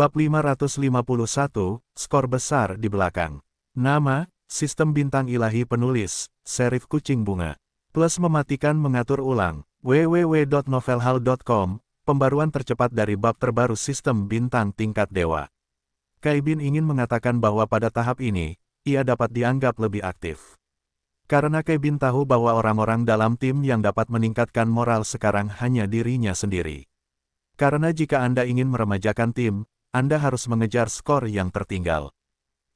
Bab 551, skor besar di belakang. Nama, sistem bintang ilahi penulis, serif kucing bunga. Plus mematikan mengatur ulang, www.novelhal.com, pembaruan tercepat dari bab terbaru sistem bintang tingkat dewa. Kaibin ingin mengatakan bahwa pada tahap ini, ia dapat dianggap lebih aktif. Karena Kaibin tahu bahwa orang-orang dalam tim yang dapat meningkatkan moral sekarang hanya dirinya sendiri. Karena jika Anda ingin meremajakan tim, anda harus mengejar skor yang tertinggal.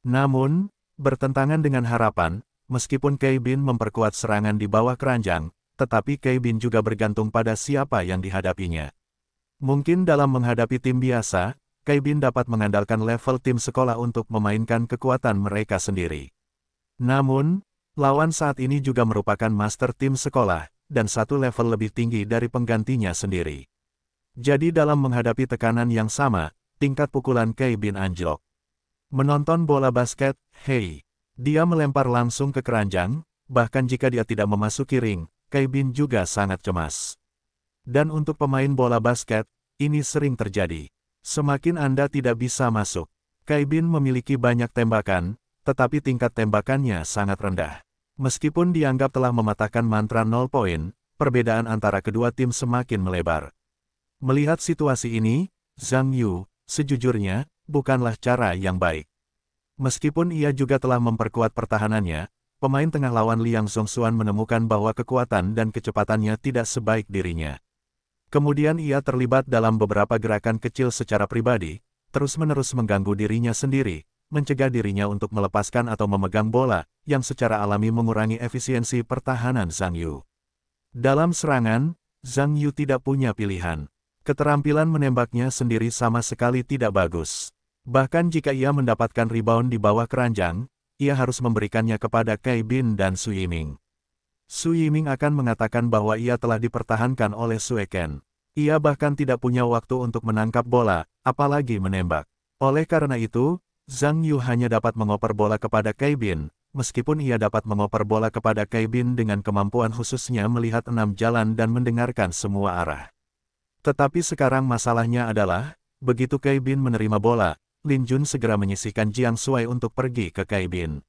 Namun, bertentangan dengan harapan, meskipun Kei memperkuat serangan di bawah keranjang, tetapi Kei juga bergantung pada siapa yang dihadapinya. Mungkin dalam menghadapi tim biasa, Kei dapat mengandalkan level tim sekolah untuk memainkan kekuatan mereka sendiri. Namun, lawan saat ini juga merupakan master tim sekolah, dan satu level lebih tinggi dari penggantinya sendiri. Jadi dalam menghadapi tekanan yang sama, tingkat pukulan Kei Bin anjlok. Menonton bola basket, hei. Dia melempar langsung ke keranjang, bahkan jika dia tidak memasuki ring, Kei Bin juga sangat cemas. Dan untuk pemain bola basket, ini sering terjadi. Semakin Anda tidak bisa masuk, Kei Bin memiliki banyak tembakan, tetapi tingkat tembakannya sangat rendah. Meskipun dianggap telah mematahkan mantra nol poin, perbedaan antara kedua tim semakin melebar. Melihat situasi ini, Zhang Yu, sejujurnya, bukanlah cara yang baik. Meskipun ia juga telah memperkuat pertahanannya, pemain tengah lawan Liang Songsuan menemukan bahwa kekuatan dan kecepatannya tidak sebaik dirinya. Kemudian ia terlibat dalam beberapa gerakan kecil secara pribadi, terus-menerus mengganggu dirinya sendiri, mencegah dirinya untuk melepaskan atau memegang bola, yang secara alami mengurangi efisiensi pertahanan Zhang Yu. Dalam serangan, Zhang Yu tidak punya pilihan. Keterampilan menembaknya sendiri sama sekali tidak bagus. Bahkan jika ia mendapatkan rebound di bawah keranjang, ia harus memberikannya kepada Kai Bin dan Su Yiming. Su Yiming akan mengatakan bahwa ia telah dipertahankan oleh Sueken. Ia bahkan tidak punya waktu untuk menangkap bola, apalagi menembak. Oleh karena itu, Zhang Yu hanya dapat mengoper bola kepada Kai Bin, meskipun ia dapat mengoper bola kepada Kai Bin dengan kemampuan khususnya melihat enam jalan dan mendengarkan semua arah. Tetapi sekarang masalahnya adalah, begitu Kai Bin menerima bola, Lin Jun segera menyisihkan Jiang Sui untuk pergi ke Kai Bin.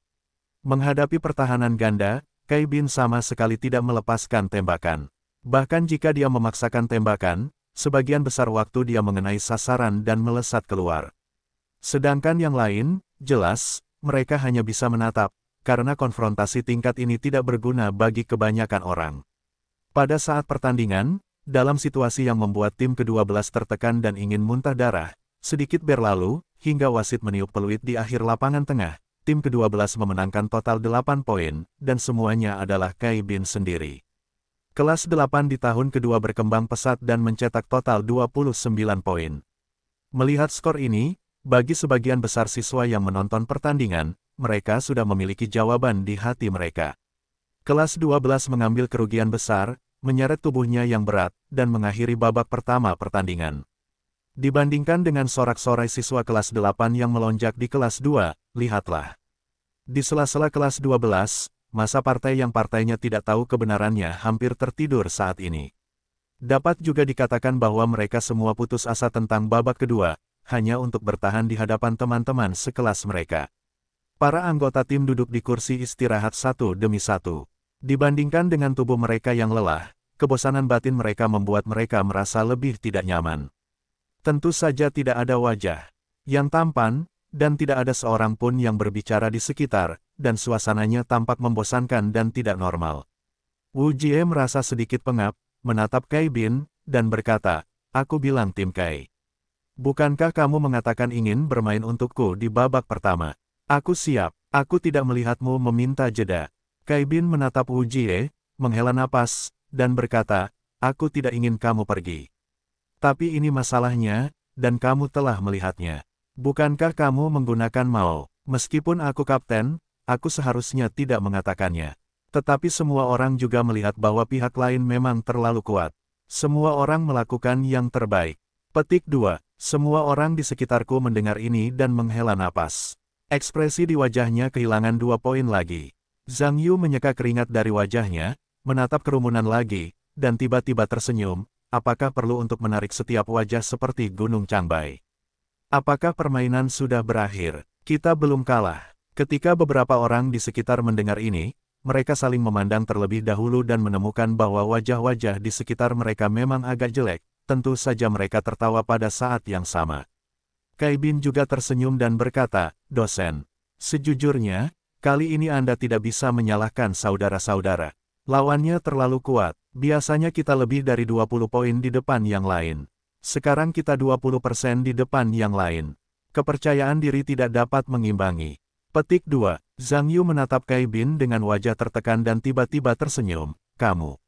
Menghadapi pertahanan ganda, Kai Bin sama sekali tidak melepaskan tembakan. Bahkan jika dia memaksakan tembakan, sebagian besar waktu dia mengenai sasaran dan melesat keluar. Sedangkan yang lain, jelas, mereka hanya bisa menatap, karena konfrontasi tingkat ini tidak berguna bagi kebanyakan orang. Pada saat pertandingan, dalam situasi yang membuat tim ke-12 tertekan dan ingin muntah darah, sedikit berlalu, hingga wasit meniup peluit di akhir lapangan tengah, tim ke-12 memenangkan total 8 poin, dan semuanya adalah Kai Bin sendiri. Kelas 8 di tahun kedua berkembang pesat dan mencetak total 29 poin. Melihat skor ini, bagi sebagian besar siswa yang menonton pertandingan, mereka sudah memiliki jawaban di hati mereka. Kelas 12 mengambil kerugian besar, menyeret tubuhnya yang berat, dan mengakhiri babak pertama pertandingan. Dibandingkan dengan sorak-sorai siswa kelas 8 yang melonjak di kelas 2, lihatlah. Di sela-sela kelas 12, masa partai yang partainya tidak tahu kebenarannya hampir tertidur saat ini. Dapat juga dikatakan bahwa mereka semua putus asa tentang babak kedua, hanya untuk bertahan di hadapan teman-teman sekelas mereka. Para anggota tim duduk di kursi istirahat satu demi satu. Dibandingkan dengan tubuh mereka yang lelah, kebosanan batin mereka membuat mereka merasa lebih tidak nyaman. Tentu saja tidak ada wajah yang tampan, dan tidak ada seorang pun yang berbicara di sekitar, dan suasananya tampak membosankan dan tidak normal. Wu Jie merasa sedikit pengap, menatap Kai Bin, dan berkata, Aku bilang tim Kai. Bukankah kamu mengatakan ingin bermain untukku di babak pertama? Aku siap, aku tidak melihatmu meminta jeda. Kai Bin menatap Wu Jie, menghela napas, dan berkata, Aku tidak ingin kamu pergi. Tapi ini masalahnya, dan kamu telah melihatnya. Bukankah kamu menggunakan Mao? Meskipun aku kapten, aku seharusnya tidak mengatakannya. Tetapi semua orang juga melihat bahwa pihak lain memang terlalu kuat. Semua orang melakukan yang terbaik. Petik 2. Semua orang di sekitarku mendengar ini dan menghela napas. Ekspresi di wajahnya kehilangan dua poin lagi. Zhang Yu menyeka keringat dari wajahnya, menatap kerumunan lagi, dan tiba-tiba tersenyum, apakah perlu untuk menarik setiap wajah seperti Gunung Changbai? Apakah permainan sudah berakhir? Kita belum kalah. Ketika beberapa orang di sekitar mendengar ini, mereka saling memandang terlebih dahulu dan menemukan bahwa wajah-wajah di sekitar mereka memang agak jelek, tentu saja mereka tertawa pada saat yang sama. Kai Bin juga tersenyum dan berkata, dosen, sejujurnya, kali ini Anda tidak bisa menyalahkan saudara-saudara. Lawannya terlalu kuat, biasanya kita lebih dari 20 poin di depan yang lain. Sekarang kita 20% di depan yang lain. Kepercayaan diri tidak dapat mengimbangi. Petik 2. Zhang Yu menatap Kai Bin dengan wajah tertekan dan tiba-tiba tersenyum. Kamu.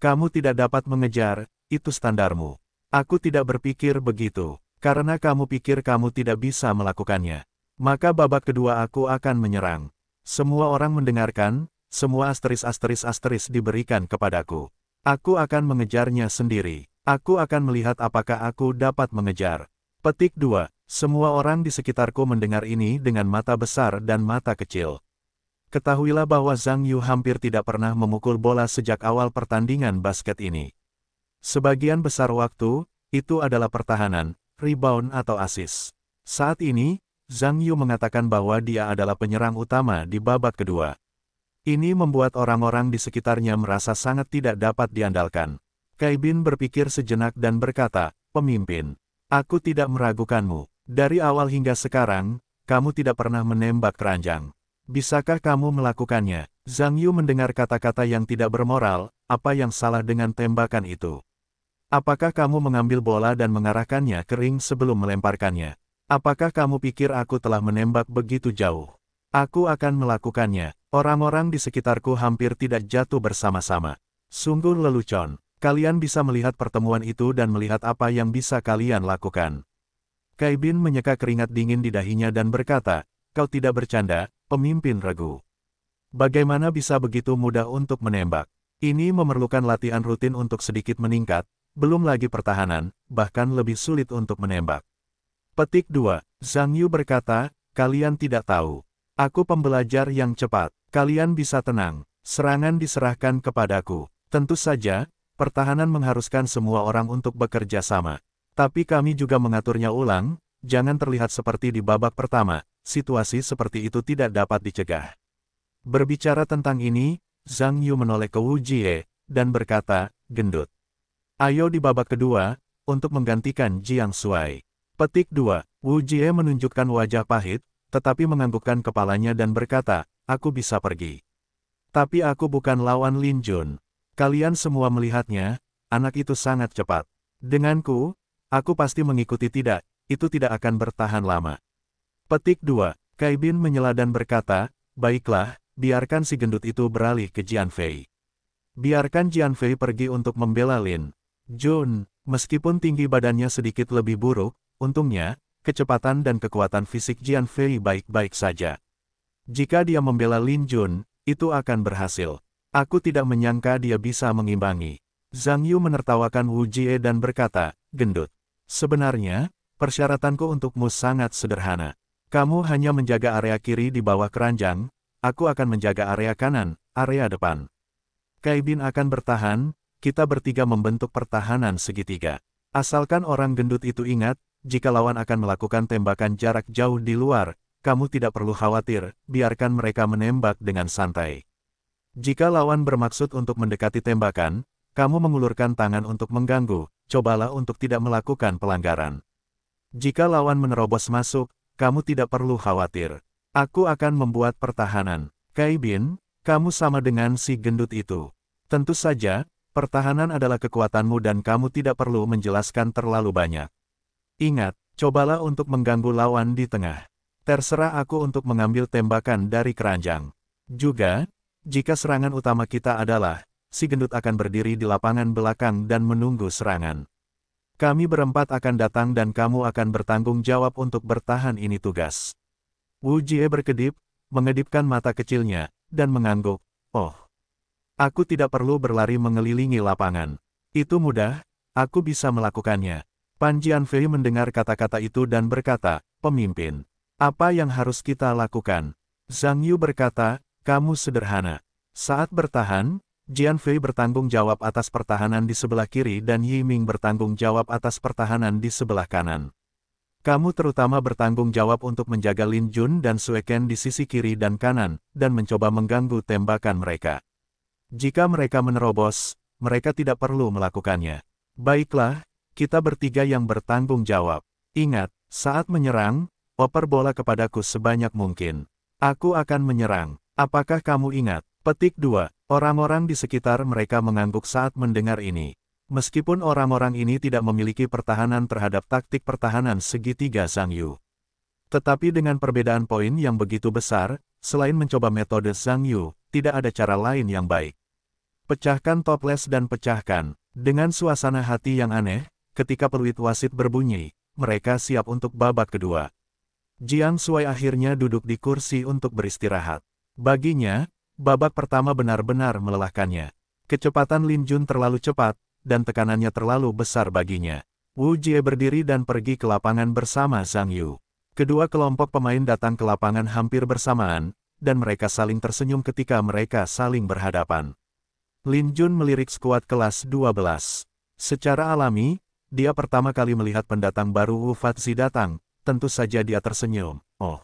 Kamu tidak dapat mengejar, itu standarmu. Aku tidak berpikir begitu, karena kamu pikir kamu tidak bisa melakukannya. Maka babak kedua aku akan menyerang. Semua orang mendengarkan, semua asteris-asteris-asteris diberikan kepadaku. Aku akan mengejarnya sendiri. Aku akan melihat apakah aku dapat mengejar. Petik 2. Semua orang di sekitarku mendengar ini dengan mata besar dan mata kecil. Ketahuilah bahwa Zhang Yu hampir tidak pernah memukul bola sejak awal pertandingan basket ini. Sebagian besar waktu, itu adalah pertahanan, rebound atau assist. Saat ini, Zhang Yu mengatakan bahwa dia adalah penyerang utama di babak kedua. Ini membuat orang-orang di sekitarnya merasa sangat tidak dapat diandalkan. Kaibin berpikir sejenak dan berkata, Pemimpin, aku tidak meragukanmu. Dari awal hingga sekarang, kamu tidak pernah menembak keranjang. Bisakah kamu melakukannya? Zhang Yu mendengar kata-kata yang tidak bermoral, apa yang salah dengan tembakan itu? Apakah kamu mengambil bola dan mengarahkannya ke ring sebelum melemparkannya? Apakah kamu pikir aku telah menembak begitu jauh? Aku akan melakukannya. Orang-orang di sekitarku hampir tidak jatuh bersama-sama. Sungguh lelucon. Kalian bisa melihat pertemuan itu dan melihat apa yang bisa kalian lakukan. Kaibin menyeka keringat dingin di dahinya dan berkata, Kau tidak bercanda, pemimpin regu. Bagaimana bisa begitu mudah untuk menembak? Ini memerlukan latihan rutin untuk sedikit meningkat, belum lagi pertahanan, bahkan lebih sulit untuk menembak. Petik 2, Zhang Yu berkata, kalian tidak tahu. Aku pembelajar yang cepat. Kalian bisa tenang. Serangan diserahkan kepadaku. Tentu saja, pertahanan mengharuskan semua orang untuk bekerja sama. Tapi kami juga mengaturnya ulang, jangan terlihat seperti di babak pertama. Situasi seperti itu tidak dapat dicegah. Berbicara tentang ini, Zhang Yu menoleh ke Wu Jie, dan berkata, gendut. Ayo di babak kedua, untuk menggantikan Jiang Suai. Petik 2, Wu Jie menunjukkan wajah pahit, tetapi menganggukkan kepalanya dan berkata, aku bisa pergi. Tapi aku bukan lawan Lin Jun. Kalian semua melihatnya, anak itu sangat cepat. Denganku, aku pasti mengikuti tidak, itu tidak akan bertahan lama. Petik 2, Bin menyela dan berkata, baiklah, biarkan si gendut itu beralih ke Jian Fei. Biarkan Jian Fei pergi untuk membela Lin. Jun, meskipun tinggi badannya sedikit lebih buruk, untungnya, kecepatan dan kekuatan fisik Jian Fei baik-baik saja. Jika dia membela Lin Jun, itu akan berhasil. Aku tidak menyangka dia bisa mengimbangi. Zhang Yu menertawakan Wu Jie dan berkata, gendut. Sebenarnya, persyaratanku untukmu sangat sederhana. Kamu hanya menjaga area kiri di bawah keranjang, aku akan menjaga area kanan, area depan. Kai Bin akan bertahan, kita bertiga membentuk pertahanan segitiga. Asalkan orang gendut itu ingat, jika lawan akan melakukan tembakan jarak jauh di luar, kamu tidak perlu khawatir, biarkan mereka menembak dengan santai. Jika lawan bermaksud untuk mendekati tembakan, kamu mengulurkan tangan untuk mengganggu, cobalah untuk tidak melakukan pelanggaran. Jika lawan menerobos masuk, kamu tidak perlu khawatir. Aku akan membuat pertahanan. Kai Bin, kamu sama dengan si gendut itu. Tentu saja, pertahanan adalah kekuatanmu dan kamu tidak perlu menjelaskan terlalu banyak. Ingat, cobalah untuk mengganggu lawan di tengah. Terserah aku untuk mengambil tembakan dari keranjang. Juga, jika serangan utama kita adalah, si gendut akan berdiri di lapangan belakang dan menunggu serangan. Kami berempat akan datang dan kamu akan bertanggung jawab untuk bertahan ini tugas. Wu Jie berkedip, mengedipkan mata kecilnya, dan mengangguk, oh. Aku tidak perlu berlari mengelilingi lapangan. Itu mudah, aku bisa melakukannya. Pan Jianfei mendengar kata-kata itu dan berkata, Pemimpin, apa yang harus kita lakukan? Zhang Yu berkata, kamu sederhana. Saat bertahan, Jianfei bertanggung jawab atas pertahanan di sebelah kiri dan Yi Ming bertanggung jawab atas pertahanan di sebelah kanan. Kamu terutama bertanggung jawab untuk menjaga Lin Jun dan Sueken di sisi kiri dan kanan, dan mencoba mengganggu tembakan mereka. Jika mereka menerobos, mereka tidak perlu melakukannya. Baiklah, kita bertiga yang bertanggung jawab. Ingat, saat menyerang, oper bola kepadaku sebanyak mungkin. Aku akan menyerang. Apakah kamu ingat? Petik 2. Orang-orang di sekitar mereka mengangguk saat mendengar ini. Meskipun orang-orang ini tidak memiliki pertahanan terhadap taktik pertahanan segitiga Zhang Yu. Tetapi dengan perbedaan poin yang begitu besar, selain mencoba metode Zhang Yu, tidak ada cara lain yang baik. Pecahkan toples dan pecahkan. Dengan suasana hati yang aneh, ketika peluit wasit berbunyi, mereka siap untuk babak kedua. Jiang Sui akhirnya duduk di kursi untuk beristirahat. Baginya, babak pertama benar-benar melelahkannya. Kecepatan Lin Jun terlalu cepat, dan tekanannya terlalu besar baginya. Wu Jie berdiri dan pergi ke lapangan bersama Zhang Yu. Kedua kelompok pemain datang ke lapangan hampir bersamaan, dan mereka saling tersenyum ketika mereka saling berhadapan. Lin Jun melirik skuad kelas 12. Secara alami, dia pertama kali melihat pendatang baru Wu Fatzi datang, tentu saja dia tersenyum. Oh,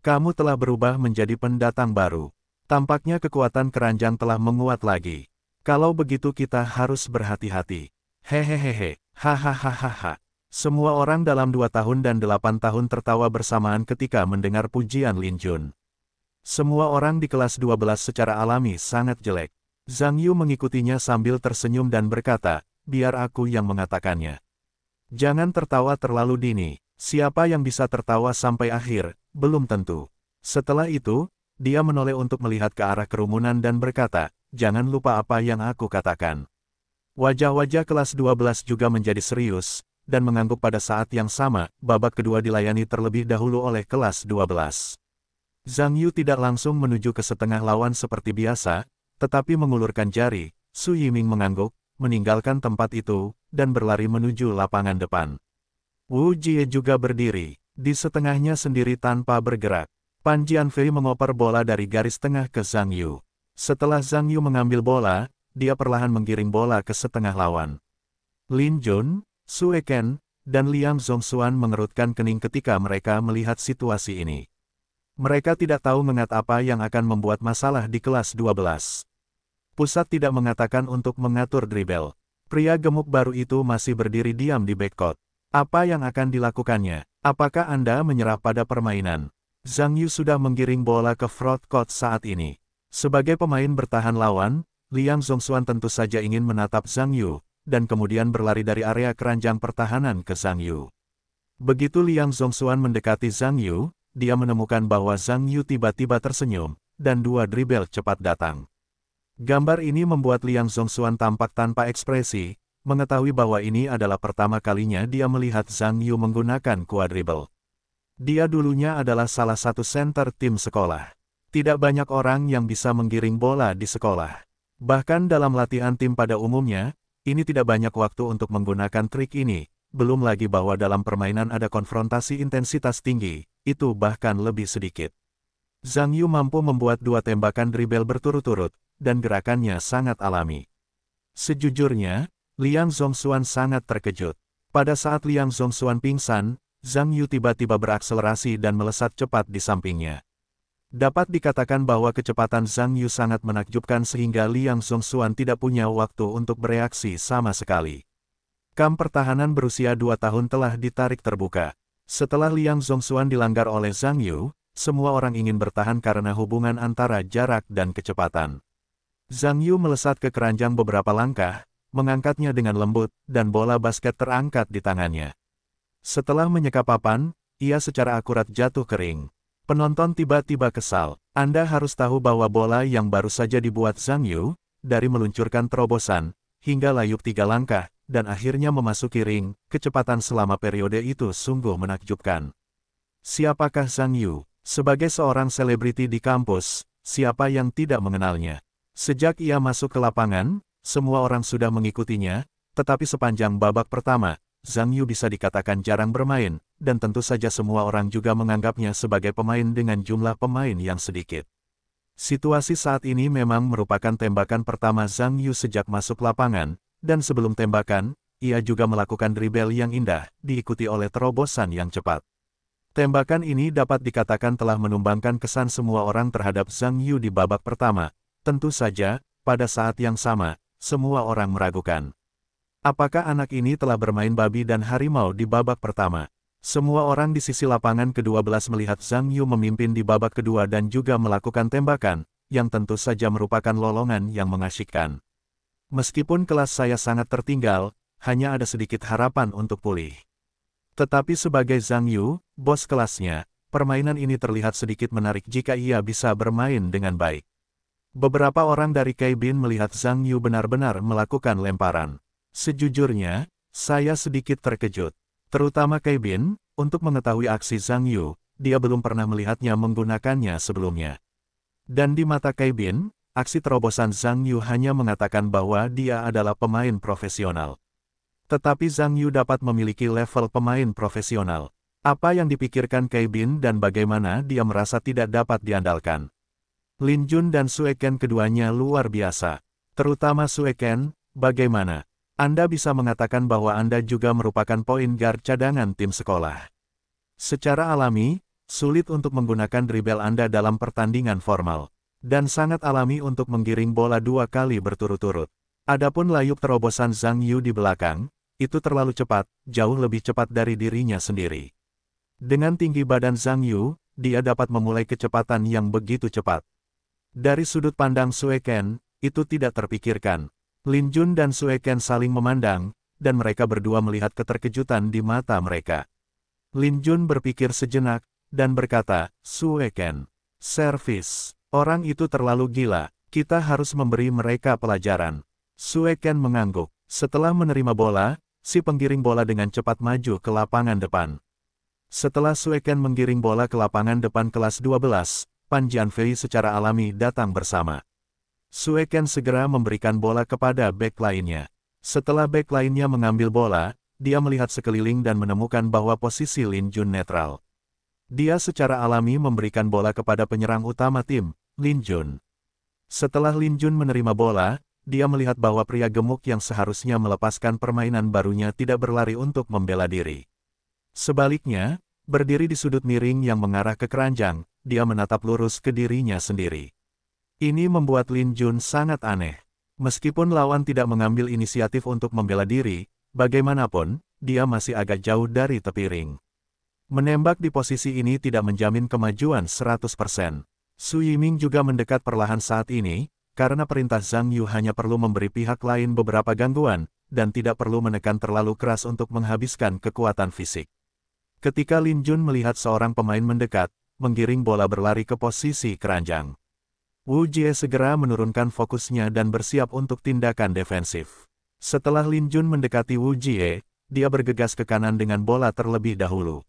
kamu telah berubah menjadi pendatang baru. Tampaknya kekuatan keranjang telah menguat lagi. Kalau begitu kita harus berhati-hati. Hehehehe, hahaha. Semua orang dalam dua tahun dan delapan tahun tertawa bersamaan ketika mendengar pujian Lin Jun. Semua orang di kelas 12 secara alami sangat jelek. Zhang Yu mengikutinya sambil tersenyum dan berkata, biar aku yang mengatakannya. Jangan tertawa terlalu dini, siapa yang bisa tertawa sampai akhir, belum tentu. Setelah itu, dia menoleh untuk melihat ke arah kerumunan dan berkata, jangan lupa apa yang aku katakan. Wajah-wajah kelas 12 juga menjadi serius, dan mengangguk pada saat yang sama, babak kedua dilayani terlebih dahulu oleh kelas 12. Zhang Yu tidak langsung menuju ke setengah lawan seperti biasa, tetapi mengulurkan jari, Su Yiming mengangguk, meninggalkan tempat itu, dan berlari menuju lapangan depan. Wu Jie juga berdiri, di setengahnya sendiri tanpa bergerak. Pan Jianfei mengoper bola dari garis tengah ke Zhang Yu. Setelah Zhang Yu mengambil bola, dia perlahan menggiring bola ke setengah lawan. Lin Jun, Su Ken, dan Liang Zhongxuan mengerutkan kening ketika mereka melihat situasi ini. Mereka tidak tahu mengat apa yang akan membuat masalah di kelas 12 pusat tidak mengatakan untuk mengatur dribel. Pria gemuk baru itu masih berdiri diam di backcourt. Apa yang akan dilakukannya? Apakah Anda menyerah pada permainan? Zhang Yu sudah menggiring bola ke front court saat ini. Sebagai pemain bertahan lawan, Liang Zongxuan tentu saja ingin menatap Zhang Yu, dan kemudian berlari dari area keranjang pertahanan ke Zhang Yu. Begitu Liang Zongxuan mendekati Zhang Yu, dia menemukan bahwa Zhang Yu tiba-tiba tersenyum, dan dua dribel cepat datang. Gambar ini membuat Liang Zongxuan tampak tanpa ekspresi, mengetahui bahwa ini adalah pertama kalinya dia melihat Zhang Yu menggunakan quadribel. Dia dulunya adalah salah satu center tim sekolah. Tidak banyak orang yang bisa menggiring bola di sekolah. Bahkan dalam latihan tim pada umumnya, ini tidak banyak waktu untuk menggunakan trik ini, belum lagi bahwa dalam permainan ada konfrontasi intensitas tinggi, itu bahkan lebih sedikit. Zhang Yu mampu membuat dua tembakan dribel berturut-turut, dan gerakannya sangat alami. Sejujurnya, Liang Zongxuan sangat terkejut. Pada saat Liang Zongxuan pingsan, Zhang Yu tiba-tiba berakselerasi dan melesat cepat di sampingnya. Dapat dikatakan bahwa kecepatan Zhang Yu sangat menakjubkan sehingga Liang Zongxuan tidak punya waktu untuk bereaksi sama sekali. Kam pertahanan berusia dua tahun telah ditarik terbuka. Setelah Liang Zongxuan dilanggar oleh Zhang Yu, semua orang ingin bertahan karena hubungan antara jarak dan kecepatan. Zhang Yu melesat ke keranjang beberapa langkah, mengangkatnya dengan lembut, dan bola basket terangkat di tangannya. Setelah menyeka papan, ia secara akurat jatuh kering. Penonton tiba-tiba kesal. Anda harus tahu bahwa bola yang baru saja dibuat Zhang Yu, dari meluncurkan terobosan, hingga layup tiga langkah, dan akhirnya memasuki ring, kecepatan selama periode itu sungguh menakjubkan. Siapakah Zhang Yu? Sebagai seorang selebriti di kampus, siapa yang tidak mengenalnya? Sejak ia masuk ke lapangan, semua orang sudah mengikutinya, tetapi sepanjang babak pertama, Zhang Yu bisa dikatakan jarang bermain, dan tentu saja semua orang juga menganggapnya sebagai pemain dengan jumlah pemain yang sedikit. Situasi saat ini memang merupakan tembakan pertama Zhang Yu sejak masuk lapangan, dan sebelum tembakan, ia juga melakukan dribel yang indah, diikuti oleh terobosan yang cepat. Tembakan ini dapat dikatakan telah menumbangkan kesan semua orang terhadap Zhang Yu di babak pertama, Tentu saja, pada saat yang sama, semua orang meragukan. Apakah anak ini telah bermain babi dan harimau di babak pertama? Semua orang di sisi lapangan ke-12 melihat Zhang Yu memimpin di babak kedua dan juga melakukan tembakan, yang tentu saja merupakan lolongan yang mengasyikkan. Meskipun kelas saya sangat tertinggal, hanya ada sedikit harapan untuk pulih. Tetapi sebagai Zhang Yu, bos kelasnya, permainan ini terlihat sedikit menarik jika ia bisa bermain dengan baik. Beberapa orang dari Kai Bin melihat Zhang Yu benar-benar melakukan lemparan. Sejujurnya, saya sedikit terkejut. Terutama Kai Bin, untuk mengetahui aksi Zhang Yu, dia belum pernah melihatnya menggunakannya sebelumnya. Dan di mata Kai Bin, aksi terobosan Zhang Yu hanya mengatakan bahwa dia adalah pemain profesional. Tetapi Zhang Yu dapat memiliki level pemain profesional. Apa yang dipikirkan Kai Bin dan bagaimana dia merasa tidak dapat diandalkan. Lin Jun dan Sueken keduanya luar biasa. Terutama Sueken, bagaimana? Anda bisa mengatakan bahwa Anda juga merupakan poin guard cadangan tim sekolah. Secara alami, sulit untuk menggunakan dribel Anda dalam pertandingan formal. Dan sangat alami untuk menggiring bola dua kali berturut-turut. Adapun layup terobosan Zhang Yu di belakang, itu terlalu cepat, jauh lebih cepat dari dirinya sendiri. Dengan tinggi badan Zhang Yu, dia dapat memulai kecepatan yang begitu cepat. Dari sudut pandang Sueken, itu tidak terpikirkan. Lin Jun dan Sueken saling memandang, dan mereka berdua melihat keterkejutan di mata mereka. Lin Jun berpikir sejenak, dan berkata, Sueken, servis, orang itu terlalu gila, kita harus memberi mereka pelajaran. Sueken mengangguk. Setelah menerima bola, si penggiring bola dengan cepat maju ke lapangan depan. Setelah Sueken menggiring bola ke lapangan depan kelas 12, Pan Jianfei secara alami datang bersama. Sue Ken segera memberikan bola kepada back lainnya. Setelah back lainnya mengambil bola, dia melihat sekeliling dan menemukan bahwa posisi Lin Jun netral. Dia secara alami memberikan bola kepada penyerang utama tim, Lin Jun. Setelah Lin Jun menerima bola, dia melihat bahwa pria gemuk yang seharusnya melepaskan permainan barunya tidak berlari untuk membela diri. Sebaliknya, berdiri di sudut miring yang mengarah ke keranjang, dia menatap lurus ke dirinya sendiri. Ini membuat Lin Jun sangat aneh. Meskipun lawan tidak mengambil inisiatif untuk membela diri, bagaimanapun, dia masih agak jauh dari tepi ring. Menembak di posisi ini tidak menjamin kemajuan 100%. Su Yiming juga mendekat perlahan saat ini, karena perintah Zhang Yu hanya perlu memberi pihak lain beberapa gangguan, dan tidak perlu menekan terlalu keras untuk menghabiskan kekuatan fisik. Ketika Lin Jun melihat seorang pemain mendekat, menggiring bola berlari ke posisi keranjang. Wu Jie segera menurunkan fokusnya dan bersiap untuk tindakan defensif. Setelah Lin Jun mendekati Wu Jie, dia bergegas ke kanan dengan bola terlebih dahulu.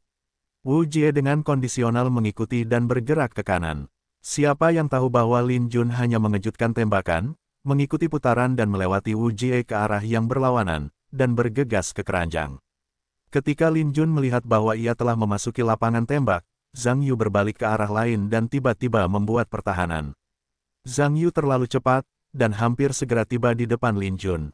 Wu Jie dengan kondisional mengikuti dan bergerak ke kanan. Siapa yang tahu bahwa Lin Jun hanya mengejutkan tembakan, mengikuti putaran dan melewati Wu Jie ke arah yang berlawanan, dan bergegas ke keranjang. Ketika Lin Jun melihat bahwa ia telah memasuki lapangan tembak, Zhang Yu berbalik ke arah lain dan tiba-tiba membuat pertahanan. Zhang Yu terlalu cepat, dan hampir segera tiba di depan Lin Jun.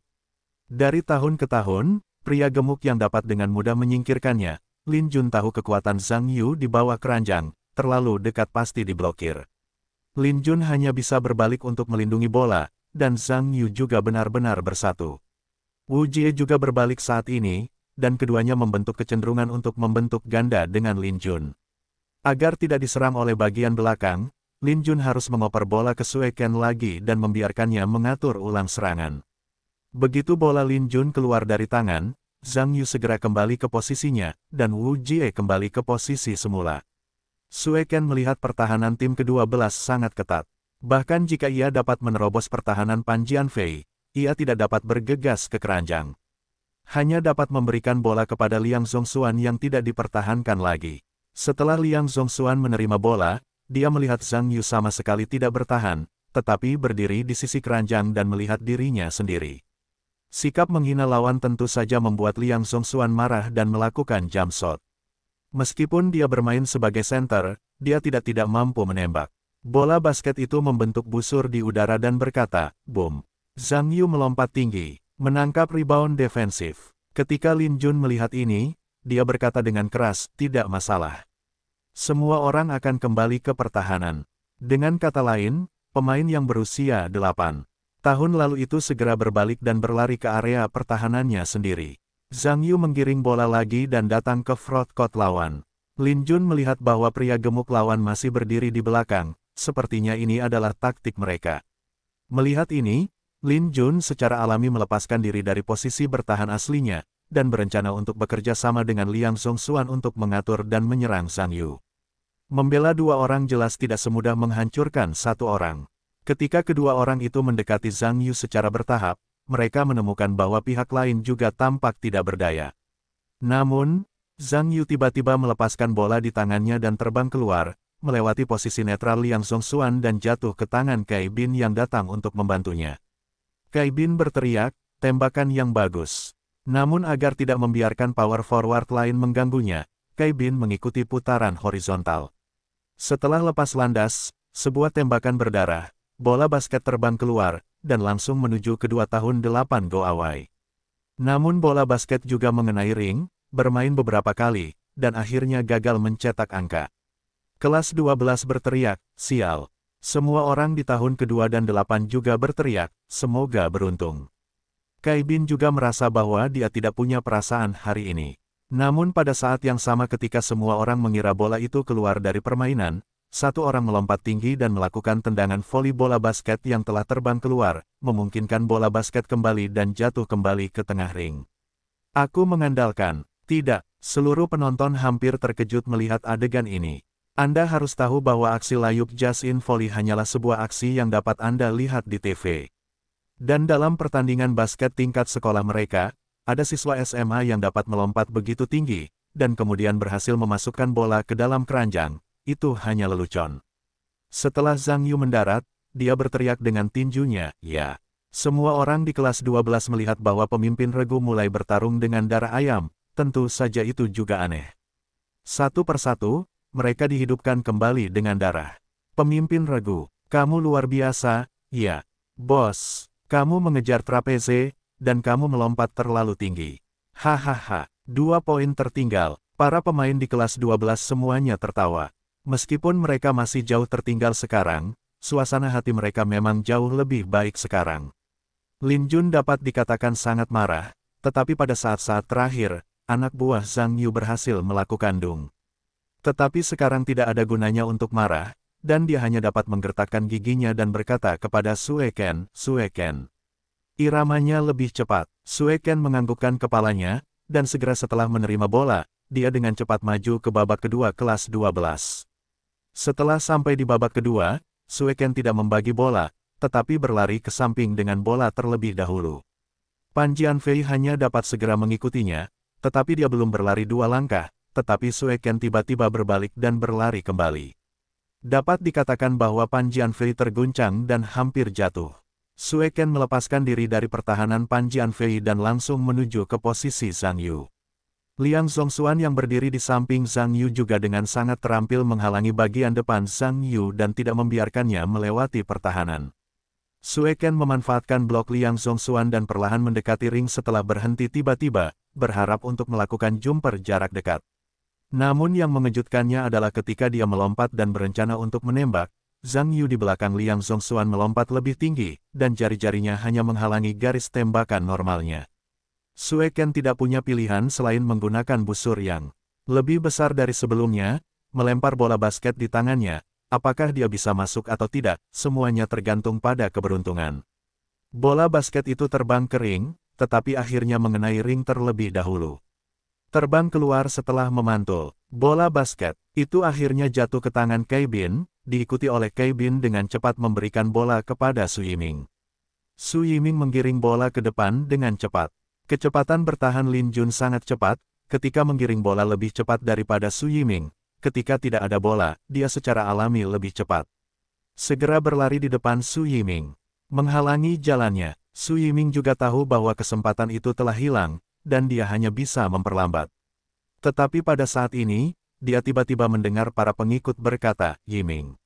Dari tahun ke tahun, pria gemuk yang dapat dengan mudah menyingkirkannya, Lin Jun tahu kekuatan Zhang Yu di bawah keranjang, terlalu dekat pasti diblokir. Lin Jun hanya bisa berbalik untuk melindungi bola, dan Zhang Yu juga benar-benar bersatu. Wu Jie juga berbalik saat ini, dan keduanya membentuk kecenderungan untuk membentuk ganda dengan Lin Jun. Agar tidak diserang oleh bagian belakang, Lin Jun harus mengoper bola ke Sue Ken lagi dan membiarkannya mengatur ulang serangan. Begitu bola Lin Jun keluar dari tangan, Zhang Yu segera kembali ke posisinya, dan Wu Jie kembali ke posisi semula. Sue Ken melihat pertahanan tim kedua belas sangat ketat. Bahkan jika ia dapat menerobos pertahanan Pan Jianfei, ia tidak dapat bergegas ke keranjang. Hanya dapat memberikan bola kepada Liang Zhongxuan yang tidak dipertahankan lagi. Setelah Liang Zongxuan menerima bola, dia melihat Zhang Yu sama sekali tidak bertahan, tetapi berdiri di sisi keranjang dan melihat dirinya sendiri. Sikap menghina lawan tentu saja membuat Liang Zongxuan marah dan melakukan jump shot. Meskipun dia bermain sebagai center, dia tidak-tidak mampu menembak. Bola basket itu membentuk busur di udara dan berkata, boom. Zhang Yu melompat tinggi, menangkap rebound defensif. Ketika Lin Jun melihat ini, dia berkata dengan keras, tidak masalah. Semua orang akan kembali ke pertahanan. Dengan kata lain, pemain yang berusia 8 tahun lalu itu segera berbalik dan berlari ke area pertahanannya sendiri. Zhang Yu menggiring bola lagi dan datang ke front court lawan. Lin Jun melihat bahwa pria gemuk lawan masih berdiri di belakang, sepertinya ini adalah taktik mereka. Melihat ini, Lin Jun secara alami melepaskan diri dari posisi bertahan aslinya, dan berencana untuk bekerja sama dengan Liang Xuan untuk mengatur dan menyerang Sang Yu. Membela dua orang jelas tidak semudah menghancurkan satu orang. Ketika kedua orang itu mendekati Zhang Yu secara bertahap, mereka menemukan bahwa pihak lain juga tampak tidak berdaya. Namun, Zhang Yu tiba-tiba melepaskan bola di tangannya dan terbang keluar, melewati posisi netral Liang Xuan dan jatuh ke tangan Kai Bin yang datang untuk membantunya. Kai Bin berteriak, tembakan yang bagus. Namun agar tidak membiarkan power forward lain mengganggunya, Kai Bin mengikuti putaran horizontal. Setelah lepas landas, sebuah tembakan berdarah, bola basket terbang keluar, dan langsung menuju kedua tahun delapan Go Away. Namun bola basket juga mengenai ring, bermain beberapa kali, dan akhirnya gagal mencetak angka. Kelas 12 berteriak, sial. Semua orang di tahun kedua dan delapan juga berteriak, semoga beruntung. Kai Bin juga merasa bahwa dia tidak punya perasaan hari ini. Namun pada saat yang sama ketika semua orang mengira bola itu keluar dari permainan, satu orang melompat tinggi dan melakukan tendangan voli bola basket yang telah terbang keluar, memungkinkan bola basket kembali dan jatuh kembali ke tengah ring. Aku mengandalkan, tidak, seluruh penonton hampir terkejut melihat adegan ini. Anda harus tahu bahwa aksi layup Just In Volley hanyalah sebuah aksi yang dapat Anda lihat di TV. Dan dalam pertandingan basket tingkat sekolah mereka, ada siswa SMA yang dapat melompat begitu tinggi, dan kemudian berhasil memasukkan bola ke dalam keranjang, itu hanya lelucon. Setelah Zhang Yu mendarat, dia berteriak dengan tinjunya, ya. Semua orang di kelas 12 melihat bahwa pemimpin regu mulai bertarung dengan darah ayam, tentu saja itu juga aneh. Satu persatu, mereka dihidupkan kembali dengan darah. Pemimpin regu, kamu luar biasa, ya. Bos. Kamu mengejar trapeze, dan kamu melompat terlalu tinggi. Hahaha, dua poin tertinggal, para pemain di kelas 12 semuanya tertawa. Meskipun mereka masih jauh tertinggal sekarang, suasana hati mereka memang jauh lebih baik sekarang. Lin Jun dapat dikatakan sangat marah, tetapi pada saat-saat terakhir, anak buah Zhang Yu berhasil melakukan dung. Tetapi sekarang tidak ada gunanya untuk marah, dan dia hanya dapat menggertakkan giginya dan berkata kepada Sueken, Sueken. Iramanya lebih cepat. Sueken menganggukkan kepalanya, dan segera setelah menerima bola, dia dengan cepat maju ke babak kedua kelas 12. Setelah sampai di babak kedua, Sueken tidak membagi bola, tetapi berlari ke samping dengan bola terlebih dahulu. Panjian Fei hanya dapat segera mengikutinya, tetapi dia belum berlari dua langkah, tetapi Sueken tiba-tiba berbalik dan berlari kembali. Dapat dikatakan bahwa Pan Jianfei terguncang dan hampir jatuh. Sue Ken melepaskan diri dari pertahanan Pan Jianfei dan langsung menuju ke posisi Zhang Yu. Liang Zongxuan yang berdiri di samping Zhang Yu juga dengan sangat terampil menghalangi bagian depan Zhang Yu dan tidak membiarkannya melewati pertahanan. Sue Ken memanfaatkan blok Liang Zongxuan dan perlahan mendekati ring setelah berhenti tiba-tiba, berharap untuk melakukan jumper jarak dekat. Namun yang mengejutkannya adalah ketika dia melompat dan berencana untuk menembak, Zhang Yu di belakang Liang Zongxuan melompat lebih tinggi, dan jari-jarinya hanya menghalangi garis tembakan normalnya. Sue Ken tidak punya pilihan selain menggunakan busur yang lebih besar dari sebelumnya, melempar bola basket di tangannya, apakah dia bisa masuk atau tidak, semuanya tergantung pada keberuntungan. Bola basket itu terbang kering, tetapi akhirnya mengenai ring terlebih dahulu terbang keluar setelah memantul. Bola basket, itu akhirnya jatuh ke tangan Kai Bin, diikuti oleh Kai Bin dengan cepat memberikan bola kepada Su Yiming. Su Yiming menggiring bola ke depan dengan cepat. Kecepatan bertahan Lin Jun sangat cepat, ketika menggiring bola lebih cepat daripada Su Yiming. Ketika tidak ada bola, dia secara alami lebih cepat. Segera berlari di depan Su Yiming. Menghalangi jalannya, Su Yiming juga tahu bahwa kesempatan itu telah hilang, dan dia hanya bisa memperlambat. Tetapi pada saat ini, dia tiba-tiba mendengar para pengikut berkata, Yiming.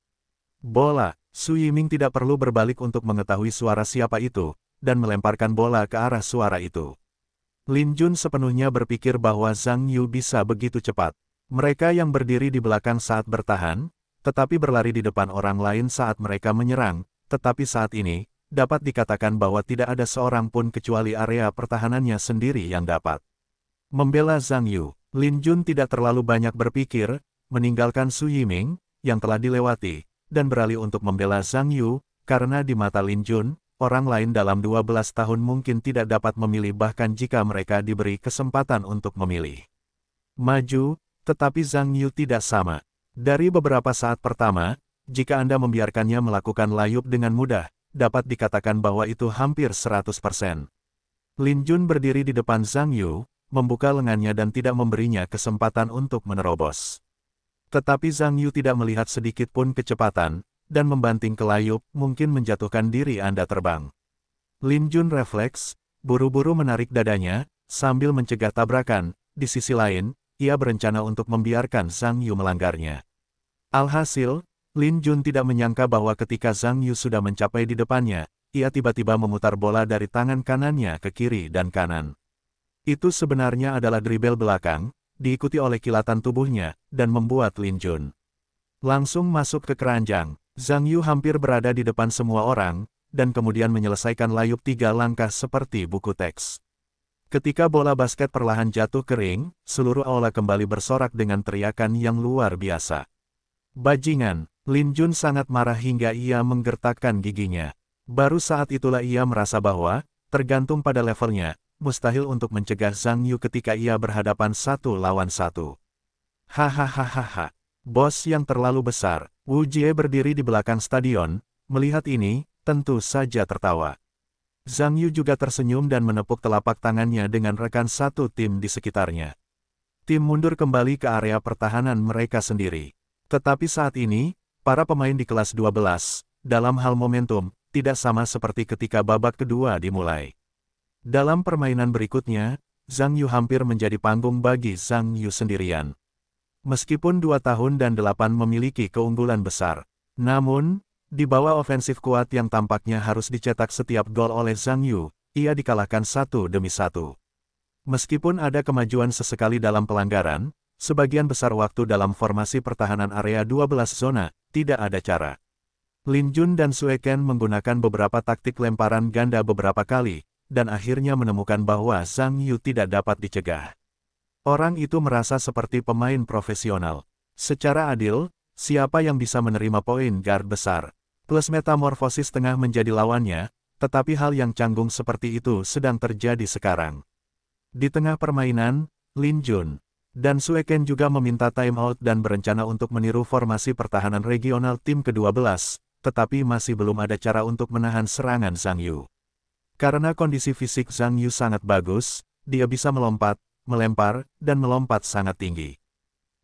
Bola, Su Yiming tidak perlu berbalik untuk mengetahui suara siapa itu, dan melemparkan bola ke arah suara itu. Lin Jun sepenuhnya berpikir bahwa Zhang Yu bisa begitu cepat. Mereka yang berdiri di belakang saat bertahan, tetapi berlari di depan orang lain saat mereka menyerang, tetapi saat ini, dapat dikatakan bahwa tidak ada seorang pun kecuali area pertahanannya sendiri yang dapat. Membela Zhang Yu, Lin Jun tidak terlalu banyak berpikir, meninggalkan Su Yiming, yang telah dilewati, dan beralih untuk membela Zhang Yu, karena di mata Lin Jun, orang lain dalam 12 tahun mungkin tidak dapat memilih bahkan jika mereka diberi kesempatan untuk memilih. Maju, tetapi Zhang Yu tidak sama. Dari beberapa saat pertama, jika Anda membiarkannya melakukan layup dengan mudah, dapat dikatakan bahwa itu hampir 100%. Lin Jun berdiri di depan Zhang Yu, membuka lengannya dan tidak memberinya kesempatan untuk menerobos. Tetapi Zhang Yu tidak melihat sedikit pun kecepatan, dan membanting ke layup mungkin menjatuhkan diri Anda terbang. Lin Jun refleks, buru-buru menarik dadanya, sambil mencegah tabrakan, di sisi lain, ia berencana untuk membiarkan Zhang Yu melanggarnya. Alhasil, Lin Jun tidak menyangka bahwa ketika Zhang Yu sudah mencapai di depannya, ia tiba-tiba memutar bola dari tangan kanannya ke kiri dan kanan. Itu sebenarnya adalah dribel belakang, diikuti oleh kilatan tubuhnya, dan membuat Lin Jun langsung masuk ke keranjang. Zhang Yu hampir berada di depan semua orang, dan kemudian menyelesaikan layup tiga langkah seperti buku teks. Ketika bola basket perlahan jatuh kering, seluruh aula kembali bersorak dengan teriakan yang luar biasa. Bajingan, Lin Jun sangat marah hingga ia menggertakkan giginya. Baru saat itulah ia merasa bahwa, tergantung pada levelnya, mustahil untuk mencegah Zhang Yu ketika ia berhadapan satu lawan satu. Hahaha, bos yang terlalu besar, Wu Jie berdiri di belakang stadion, melihat ini, tentu saja tertawa. Zhang Yu juga tersenyum dan menepuk telapak tangannya dengan rekan satu tim di sekitarnya. Tim mundur kembali ke area pertahanan mereka sendiri. Tetapi saat ini, Para pemain di kelas 12, dalam hal momentum, tidak sama seperti ketika babak kedua dimulai. Dalam permainan berikutnya, Zhang Yu hampir menjadi panggung bagi Zhang Yu sendirian. Meskipun dua tahun dan delapan memiliki keunggulan besar, namun, di bawah ofensif kuat yang tampaknya harus dicetak setiap gol oleh Zhang Yu, ia dikalahkan satu demi satu. Meskipun ada kemajuan sesekali dalam pelanggaran, sebagian besar waktu dalam formasi pertahanan area 12 zona, tidak ada cara. Lin Jun dan Sue Ken menggunakan beberapa taktik lemparan ganda beberapa kali, dan akhirnya menemukan bahwa Zhang Yu tidak dapat dicegah. Orang itu merasa seperti pemain profesional. Secara adil, siapa yang bisa menerima poin guard besar? Plus metamorfosis tengah menjadi lawannya, tetapi hal yang canggung seperti itu sedang terjadi sekarang. Di tengah permainan, Lin Jun, dan Sueken juga meminta timeout dan berencana untuk meniru formasi pertahanan regional tim ke-12, tetapi masih belum ada cara untuk menahan serangan Zhang Yu. Karena kondisi fisik Zhang Yu sangat bagus, dia bisa melompat, melempar, dan melompat sangat tinggi.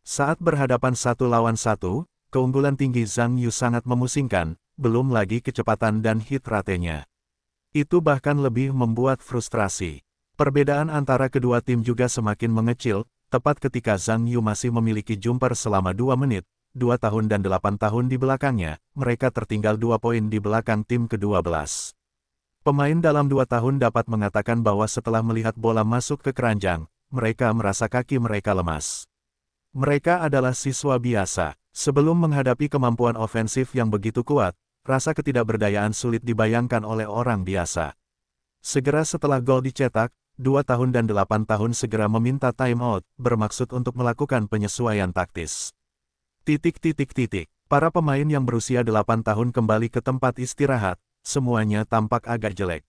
Saat berhadapan satu lawan satu, keunggulan tinggi Zhang Yu sangat memusingkan, belum lagi kecepatan dan hit ratenya. Itu bahkan lebih membuat frustrasi. Perbedaan antara kedua tim juga semakin mengecil, tepat ketika Zhang Yu masih memiliki jumper selama dua menit, dua tahun dan delapan tahun di belakangnya, mereka tertinggal dua poin di belakang tim ke-12. Pemain dalam dua tahun dapat mengatakan bahwa setelah melihat bola masuk ke keranjang, mereka merasa kaki mereka lemas. Mereka adalah siswa biasa. Sebelum menghadapi kemampuan ofensif yang begitu kuat, rasa ketidakberdayaan sulit dibayangkan oleh orang biasa. Segera setelah gol dicetak, 2 tahun dan 8 tahun segera meminta time out, bermaksud untuk melakukan penyesuaian taktis. Titik titik titik. Para pemain yang berusia 8 tahun kembali ke tempat istirahat, semuanya tampak agak jelek.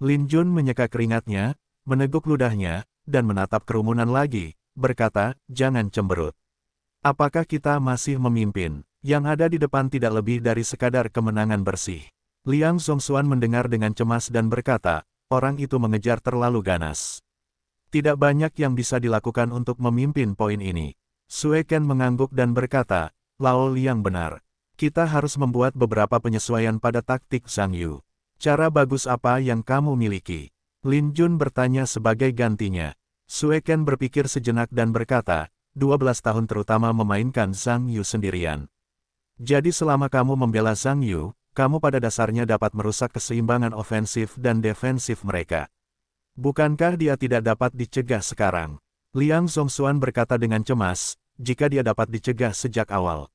Lin Jun menyeka keringatnya, meneguk ludahnya, dan menatap kerumunan lagi, berkata, jangan cemberut. Apakah kita masih memimpin? Yang ada di depan tidak lebih dari sekadar kemenangan bersih. Liang Zongxuan mendengar dengan cemas dan berkata, orang itu mengejar terlalu ganas. Tidak banyak yang bisa dilakukan untuk memimpin poin ini. Sueken mengangguk dan berkata, Lao Liang benar. Kita harus membuat beberapa penyesuaian pada taktik Zhang Yu. Cara bagus apa yang kamu miliki? Lin Jun bertanya sebagai gantinya. Sueken berpikir sejenak dan berkata, 12 tahun terutama memainkan Zhang Yu sendirian. Jadi selama kamu membela Zhang Yu, kamu pada dasarnya dapat merusak keseimbangan ofensif dan defensif mereka. Bukankah dia tidak dapat dicegah sekarang? Liang Zongxuan berkata dengan cemas, jika dia dapat dicegah sejak awal.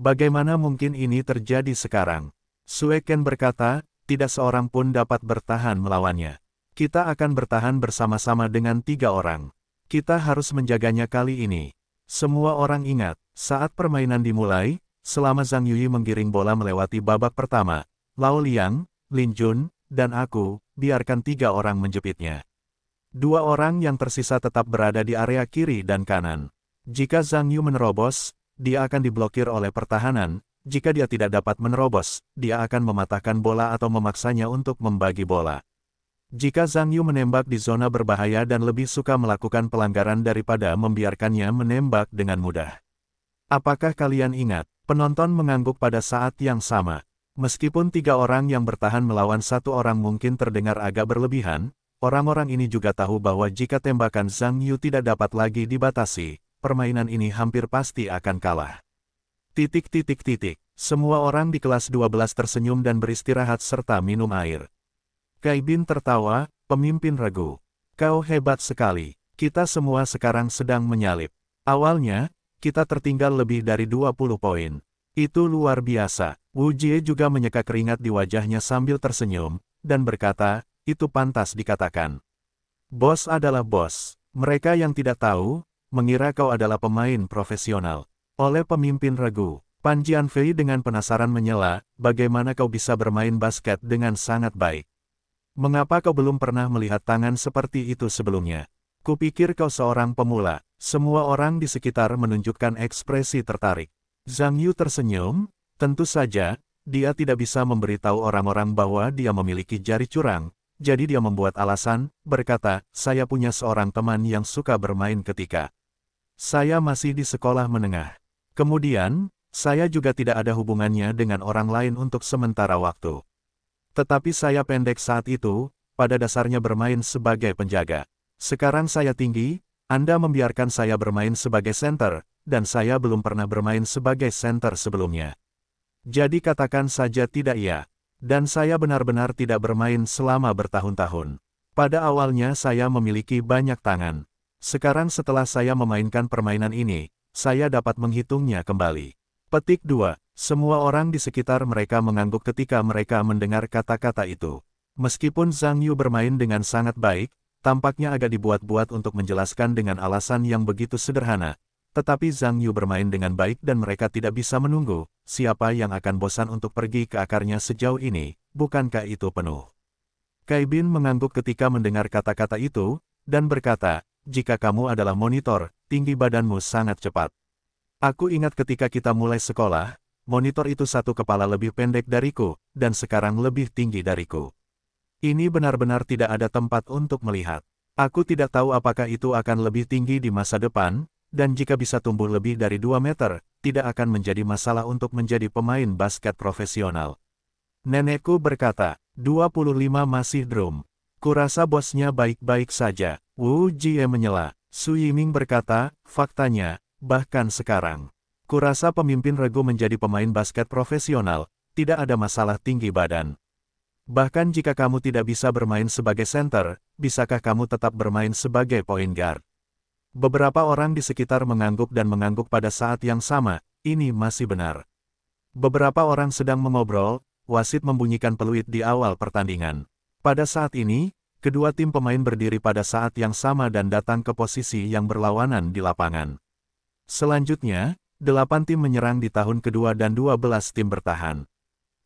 Bagaimana mungkin ini terjadi sekarang? Sue Ken berkata, tidak seorang pun dapat bertahan melawannya. Kita akan bertahan bersama-sama dengan tiga orang. Kita harus menjaganya kali ini. Semua orang ingat, saat permainan dimulai, Selama Zhang Yuyi menggiring bola melewati babak pertama, Lao Liang, Lin Jun, dan aku, biarkan tiga orang menjepitnya. Dua orang yang tersisa tetap berada di area kiri dan kanan. Jika Zhang Yu menerobos, dia akan diblokir oleh pertahanan, jika dia tidak dapat menerobos, dia akan mematahkan bola atau memaksanya untuk membagi bola. Jika Zhang Yu menembak di zona berbahaya dan lebih suka melakukan pelanggaran daripada membiarkannya menembak dengan mudah. Apakah kalian ingat, Penonton mengangguk pada saat yang sama. Meskipun tiga orang yang bertahan melawan satu orang mungkin terdengar agak berlebihan, orang-orang ini juga tahu bahwa jika tembakan Zhang Yu tidak dapat lagi dibatasi, permainan ini hampir pasti akan kalah. Titik titik titik, semua orang di kelas 12 tersenyum dan beristirahat serta minum air. Kai Bin tertawa, pemimpin regu. Kau hebat sekali, kita semua sekarang sedang menyalip. Awalnya, kita tertinggal lebih dari 20 poin. Itu luar biasa. Wu Jie juga menyeka keringat di wajahnya sambil tersenyum, dan berkata, itu pantas dikatakan. Bos adalah bos. Mereka yang tidak tahu, mengira kau adalah pemain profesional. Oleh pemimpin regu, Pan Jianfei dengan penasaran menyela, bagaimana kau bisa bermain basket dengan sangat baik. Mengapa kau belum pernah melihat tangan seperti itu sebelumnya? Kupikir kau seorang pemula. Semua orang di sekitar menunjukkan ekspresi tertarik. Zhang Yu tersenyum, tentu saja, dia tidak bisa memberitahu orang-orang bahwa dia memiliki jari curang, jadi dia membuat alasan, berkata, saya punya seorang teman yang suka bermain ketika saya masih di sekolah menengah. Kemudian, saya juga tidak ada hubungannya dengan orang lain untuk sementara waktu. Tetapi saya pendek saat itu, pada dasarnya bermain sebagai penjaga. Sekarang saya tinggi, Anda membiarkan saya bermain sebagai center, dan saya belum pernah bermain sebagai center sebelumnya. Jadi katakan saja tidak iya. Dan saya benar-benar tidak bermain selama bertahun-tahun. Pada awalnya saya memiliki banyak tangan. Sekarang setelah saya memainkan permainan ini, saya dapat menghitungnya kembali. Petik 2. Semua orang di sekitar mereka mengangguk ketika mereka mendengar kata-kata itu. Meskipun Zhang Yu bermain dengan sangat baik, tampaknya agak dibuat-buat untuk menjelaskan dengan alasan yang begitu sederhana. Tetapi Zhang Yu bermain dengan baik dan mereka tidak bisa menunggu, siapa yang akan bosan untuk pergi ke akarnya sejauh ini, bukankah itu penuh? Kai Bin mengangguk ketika mendengar kata-kata itu, dan berkata, jika kamu adalah monitor, tinggi badanmu sangat cepat. Aku ingat ketika kita mulai sekolah, monitor itu satu kepala lebih pendek dariku, dan sekarang lebih tinggi dariku. Ini benar-benar tidak ada tempat untuk melihat. Aku tidak tahu apakah itu akan lebih tinggi di masa depan, dan jika bisa tumbuh lebih dari 2 meter, tidak akan menjadi masalah untuk menjadi pemain basket profesional. Nenekku berkata, 25 masih drum. Kurasa bosnya baik-baik saja. Wu Jie menyela. Su Yiming berkata, faktanya, bahkan sekarang. Kurasa pemimpin regu menjadi pemain basket profesional, tidak ada masalah tinggi badan. Bahkan jika kamu tidak bisa bermain sebagai center, bisakah kamu tetap bermain sebagai point guard? Beberapa orang di sekitar mengangguk dan mengangguk pada saat yang sama, ini masih benar. Beberapa orang sedang mengobrol, wasit membunyikan peluit di awal pertandingan. Pada saat ini, kedua tim pemain berdiri pada saat yang sama dan datang ke posisi yang berlawanan di lapangan. Selanjutnya, delapan tim menyerang di tahun kedua dan dua belas tim bertahan.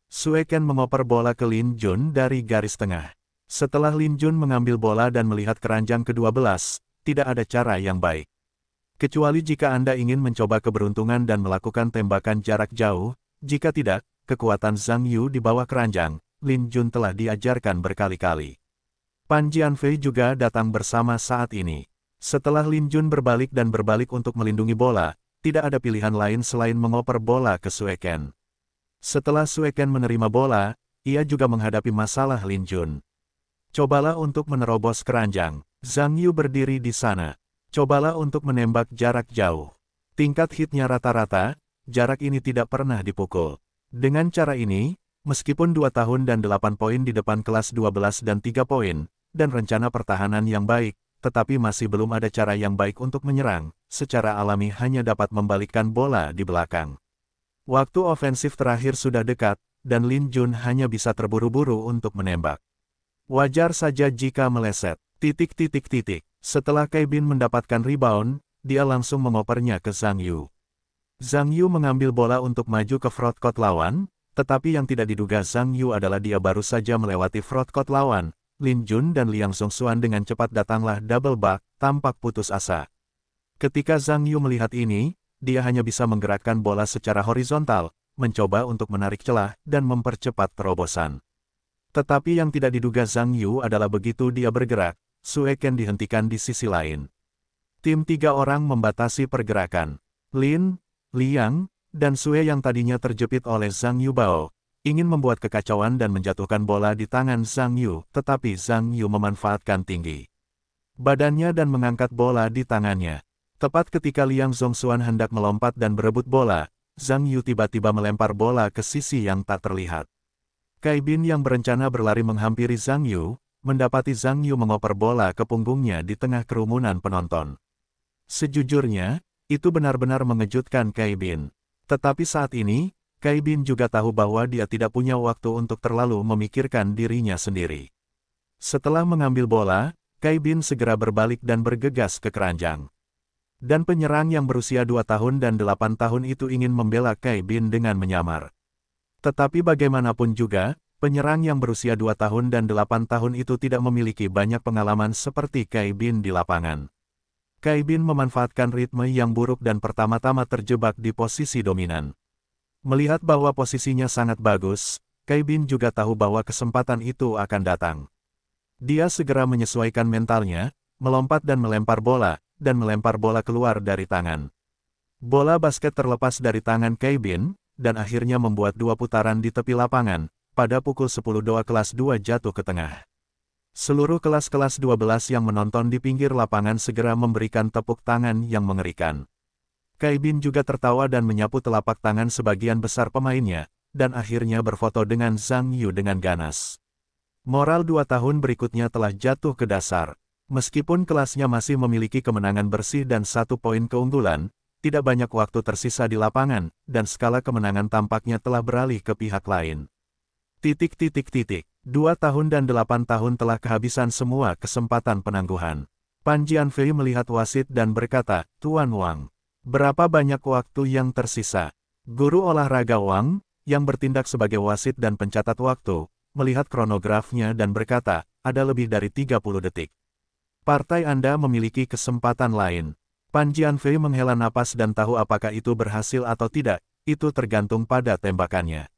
Sueken mengoper bola ke Lin Jun dari garis tengah. Setelah Lin Jun mengambil bola dan melihat keranjang ke-12, tidak ada cara yang baik. Kecuali jika Anda ingin mencoba keberuntungan dan melakukan tembakan jarak jauh, jika tidak, kekuatan Zhang Yu di bawah keranjang, Lin Jun telah diajarkan berkali-kali. Pan Jianfei juga datang bersama saat ini. Setelah Lin Jun berbalik dan berbalik untuk melindungi bola, tidak ada pilihan lain selain mengoper bola ke Sueken. Setelah Sueken menerima bola, ia juga menghadapi masalah Lin Jun. Cobalah untuk menerobos keranjang. Zhang Yu berdiri di sana. Cobalah untuk menembak jarak jauh. Tingkat hitnya rata-rata, jarak ini tidak pernah dipukul. Dengan cara ini, meskipun 2 tahun dan 8 poin di depan kelas 12 dan 3 poin, dan rencana pertahanan yang baik, tetapi masih belum ada cara yang baik untuk menyerang, secara alami hanya dapat membalikkan bola di belakang. Waktu ofensif terakhir sudah dekat, dan Lin Jun hanya bisa terburu-buru untuk menembak. Wajar saja jika meleset. Titik titik titik. Setelah Kai Bin mendapatkan rebound, dia langsung mengopernya ke Zhang Yu. Zhang Yu mengambil bola untuk maju ke front court lawan, tetapi yang tidak diduga Zhang Yu adalah dia baru saja melewati front court lawan. Lin Jun dan Liang Song Xuan dengan cepat datanglah double back, tampak putus asa. Ketika Zhang Yu melihat ini, dia hanya bisa menggerakkan bola secara horizontal, mencoba untuk menarik celah dan mempercepat terobosan. Tetapi yang tidak diduga Zhang Yu adalah begitu dia bergerak, Sue Ken dihentikan di sisi lain. Tim tiga orang membatasi pergerakan. Lin, Liang, dan Sue yang tadinya terjepit oleh Zhang Yu Bao, ingin membuat kekacauan dan menjatuhkan bola di tangan Zhang Yu, tetapi Zhang Yu memanfaatkan tinggi badannya dan mengangkat bola di tangannya. Tepat ketika Liang Zongxuan hendak melompat dan berebut bola, Zhang Yu tiba-tiba melempar bola ke sisi yang tak terlihat. Kai Bin yang berencana berlari menghampiri Zhang Yu, mendapati Zhang Yu mengoper bola ke punggungnya di tengah kerumunan penonton. Sejujurnya, itu benar-benar mengejutkan Kai Bin. Tetapi saat ini, Kai Bin juga tahu bahwa dia tidak punya waktu untuk terlalu memikirkan dirinya sendiri. Setelah mengambil bola, Kai Bin segera berbalik dan bergegas ke keranjang. Dan penyerang yang berusia 2 tahun dan 8 tahun itu ingin membela Kai Bin dengan menyamar. Tetapi bagaimanapun juga, penyerang yang berusia 2 tahun dan 8 tahun itu tidak memiliki banyak pengalaman seperti Kai Bin di lapangan. Kai Bin memanfaatkan ritme yang buruk dan pertama-tama terjebak di posisi dominan. Melihat bahwa posisinya sangat bagus, Kai Bin juga tahu bahwa kesempatan itu akan datang. Dia segera menyesuaikan mentalnya, melompat dan melempar bola, dan melempar bola keluar dari tangan. Bola basket terlepas dari tangan Kaibin dan akhirnya membuat dua putaran di tepi lapangan, pada pukul 10 doa kelas 2 jatuh ke tengah. Seluruh kelas-kelas 12 yang menonton di pinggir lapangan segera memberikan tepuk tangan yang mengerikan. Kaibin juga tertawa dan menyapu telapak tangan sebagian besar pemainnya, dan akhirnya berfoto dengan Zhang Yu dengan ganas. Moral dua tahun berikutnya telah jatuh ke dasar. Meskipun kelasnya masih memiliki kemenangan bersih dan satu poin keunggulan, tidak banyak waktu tersisa di lapangan, dan skala kemenangan tampaknya telah beralih ke pihak lain. Titik titik titik, dua tahun dan delapan tahun telah kehabisan semua kesempatan penangguhan. Panjian Fei melihat wasit dan berkata, Tuan Wang, berapa banyak waktu yang tersisa? Guru olahraga Wang, yang bertindak sebagai wasit dan pencatat waktu, melihat kronografnya dan berkata, ada lebih dari 30 detik. Partai Anda memiliki kesempatan lain. Pan Jianfei menghela napas dan tahu apakah itu berhasil atau tidak, itu tergantung pada tembakannya.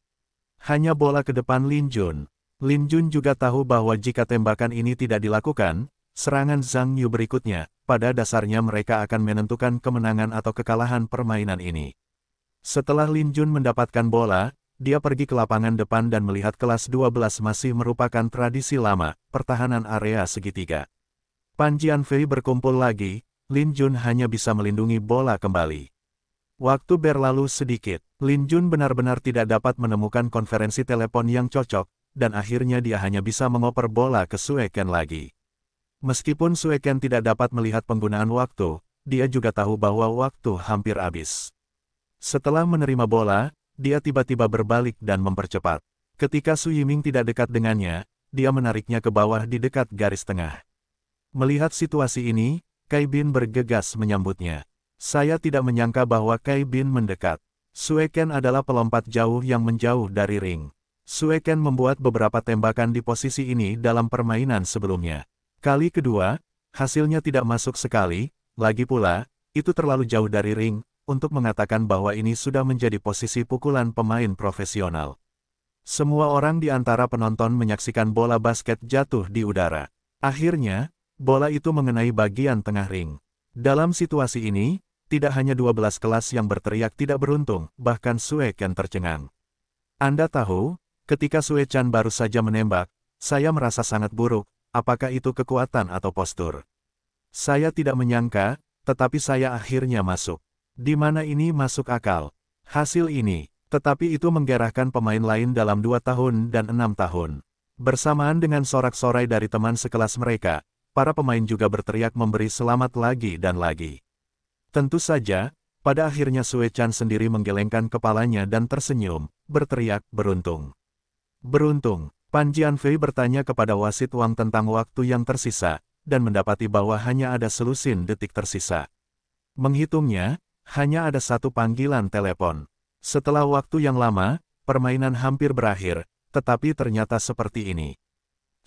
Hanya bola ke depan Lin Jun. Lin Jun juga tahu bahwa jika tembakan ini tidak dilakukan, serangan Zhang Yu berikutnya, pada dasarnya mereka akan menentukan kemenangan atau kekalahan permainan ini. Setelah Lin Jun mendapatkan bola, dia pergi ke lapangan depan dan melihat kelas 12 masih merupakan tradisi lama, pertahanan area segitiga. Pan Jianfei berkumpul lagi, Lin Jun hanya bisa melindungi bola kembali. Waktu berlalu sedikit, Lin Jun benar-benar tidak dapat menemukan konferensi telepon yang cocok, dan akhirnya dia hanya bisa mengoper bola ke Sueken lagi. Meskipun Sueken tidak dapat melihat penggunaan waktu, dia juga tahu bahwa waktu hampir habis. Setelah menerima bola, dia tiba-tiba berbalik dan mempercepat. Ketika Su Yiming tidak dekat dengannya, dia menariknya ke bawah di dekat garis tengah. Melihat situasi ini, Kai Bin bergegas menyambutnya. Saya tidak menyangka bahwa Kai Bin mendekat. Sueken adalah pelompat jauh yang menjauh dari ring. Sueken membuat beberapa tembakan di posisi ini dalam permainan sebelumnya. Kali kedua, hasilnya tidak masuk sekali, lagi pula, itu terlalu jauh dari ring, untuk mengatakan bahwa ini sudah menjadi posisi pukulan pemain profesional. Semua orang di antara penonton menyaksikan bola basket jatuh di udara. Akhirnya, bola itu mengenai bagian tengah ring. Dalam situasi ini, tidak hanya 12 kelas yang berteriak tidak beruntung, bahkan Sue Chan tercengang. Anda tahu, ketika Sue Chan baru saja menembak, saya merasa sangat buruk, apakah itu kekuatan atau postur. Saya tidak menyangka, tetapi saya akhirnya masuk. Di mana ini masuk akal? Hasil ini, tetapi itu menggerahkan pemain lain dalam dua tahun dan enam tahun. Bersamaan dengan sorak-sorai dari teman sekelas mereka, para pemain juga berteriak memberi selamat lagi dan lagi. Tentu saja, pada akhirnya Sue Chan sendiri menggelengkan kepalanya dan tersenyum, berteriak, beruntung. Beruntung, Pan Fei bertanya kepada wasit Wang tentang waktu yang tersisa, dan mendapati bahwa hanya ada selusin detik tersisa. Menghitungnya, hanya ada satu panggilan telepon. Setelah waktu yang lama, permainan hampir berakhir, tetapi ternyata seperti ini.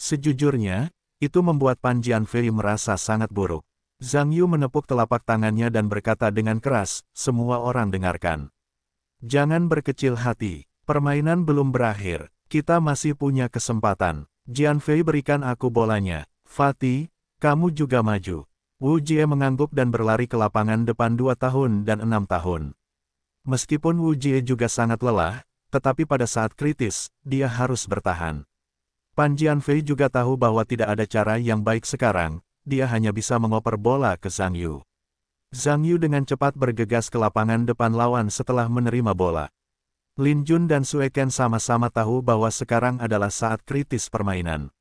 Sejujurnya, itu membuat Pan Jianfei merasa sangat buruk. Zhang Yu menepuk telapak tangannya dan berkata dengan keras, semua orang dengarkan. Jangan berkecil hati, permainan belum berakhir, kita masih punya kesempatan. Jianfei berikan aku bolanya. Fatih, kamu juga maju. Wu Jie mengangguk dan berlari ke lapangan depan dua tahun dan enam tahun. Meskipun Wu Jie juga sangat lelah, tetapi pada saat kritis, dia harus bertahan. Pan Jianfei juga tahu bahwa tidak ada cara yang baik sekarang, dia hanya bisa mengoper bola ke Zhang Yu. Zhang Yu dengan cepat bergegas ke lapangan depan lawan setelah menerima bola. Lin Jun dan Sue Ken sama-sama tahu bahwa sekarang adalah saat kritis permainan.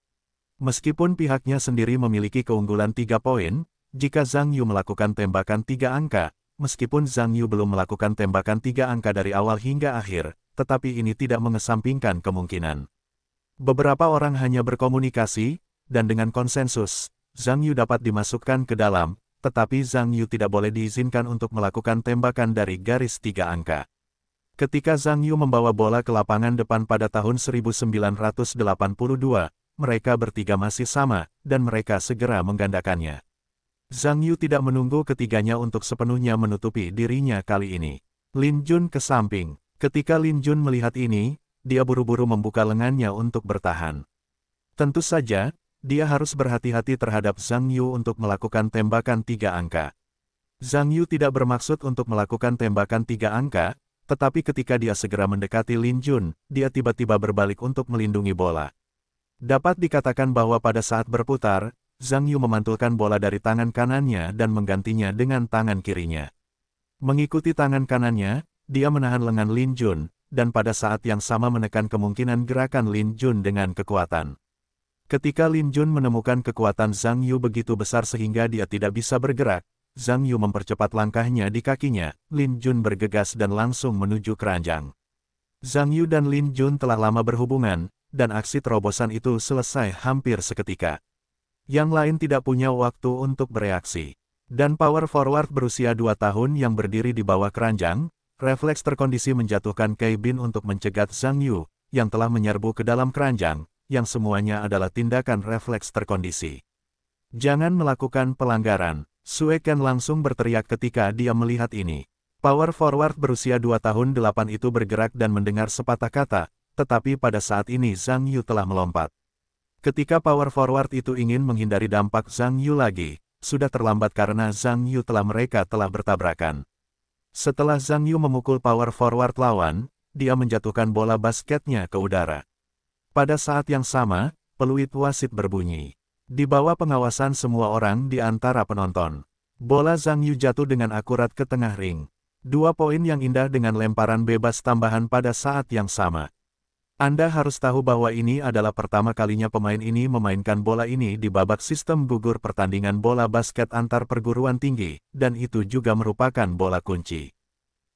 Meskipun pihaknya sendiri memiliki keunggulan tiga poin, jika Zhang Yu melakukan tembakan tiga angka, meskipun Zhang Yu belum melakukan tembakan tiga angka dari awal hingga akhir, tetapi ini tidak mengesampingkan kemungkinan. Beberapa orang hanya berkomunikasi, dan dengan konsensus, Zhang Yu dapat dimasukkan ke dalam, tetapi Zhang Yu tidak boleh diizinkan untuk melakukan tembakan dari garis tiga angka. Ketika Zhang Yu membawa bola ke lapangan depan pada tahun 1982, mereka bertiga masih sama, dan mereka segera menggandakannya. Zhang Yu tidak menunggu ketiganya untuk sepenuhnya menutupi dirinya kali ini. Lin Jun ke samping. Ketika Lin Jun melihat ini, dia buru-buru membuka lengannya untuk bertahan. Tentu saja, dia harus berhati-hati terhadap Zhang Yu untuk melakukan tembakan tiga angka. Zhang Yu tidak bermaksud untuk melakukan tembakan tiga angka, tetapi ketika dia segera mendekati Lin Jun, dia tiba-tiba berbalik untuk melindungi bola. Dapat dikatakan bahwa pada saat berputar, Zhang Yu memantulkan bola dari tangan kanannya dan menggantinya dengan tangan kirinya. Mengikuti tangan kanannya, dia menahan lengan Lin Jun, dan pada saat yang sama menekan kemungkinan gerakan Lin Jun dengan kekuatan. Ketika Lin Jun menemukan kekuatan Zhang Yu begitu besar sehingga dia tidak bisa bergerak, Zhang Yu mempercepat langkahnya di kakinya, Lin Jun bergegas dan langsung menuju keranjang. Zhang Yu dan Lin Jun telah lama berhubungan, dan aksi terobosan itu selesai hampir seketika. Yang lain tidak punya waktu untuk bereaksi dan power forward berusia 2 tahun yang berdiri di bawah keranjang, Refleks terkondisi menjatuhkan Kei Bin untuk mencegat Zhang Yu, yang telah menyerbu ke dalam keranjang, yang semuanya adalah tindakan refleks terkondisi. Jangan melakukan pelanggaran, Sue Ken langsung berteriak ketika dia melihat ini. Power forward berusia 2 tahun 8 itu bergerak dan mendengar sepatah kata, tetapi pada saat ini Zhang Yu telah melompat. Ketika power forward itu ingin menghindari dampak Zhang Yu lagi, sudah terlambat karena Zhang Yu telah mereka telah bertabrakan. Setelah Zhang Yu memukul power forward lawan, dia menjatuhkan bola basketnya ke udara. Pada saat yang sama, peluit wasit berbunyi. Di bawah pengawasan semua orang di antara penonton. Bola Zhang Yu jatuh dengan akurat ke tengah ring. Dua poin yang indah dengan lemparan bebas tambahan pada saat yang sama. Anda harus tahu bahwa ini adalah pertama kalinya pemain ini memainkan bola ini di babak sistem gugur pertandingan bola basket antar perguruan tinggi, dan itu juga merupakan bola kunci.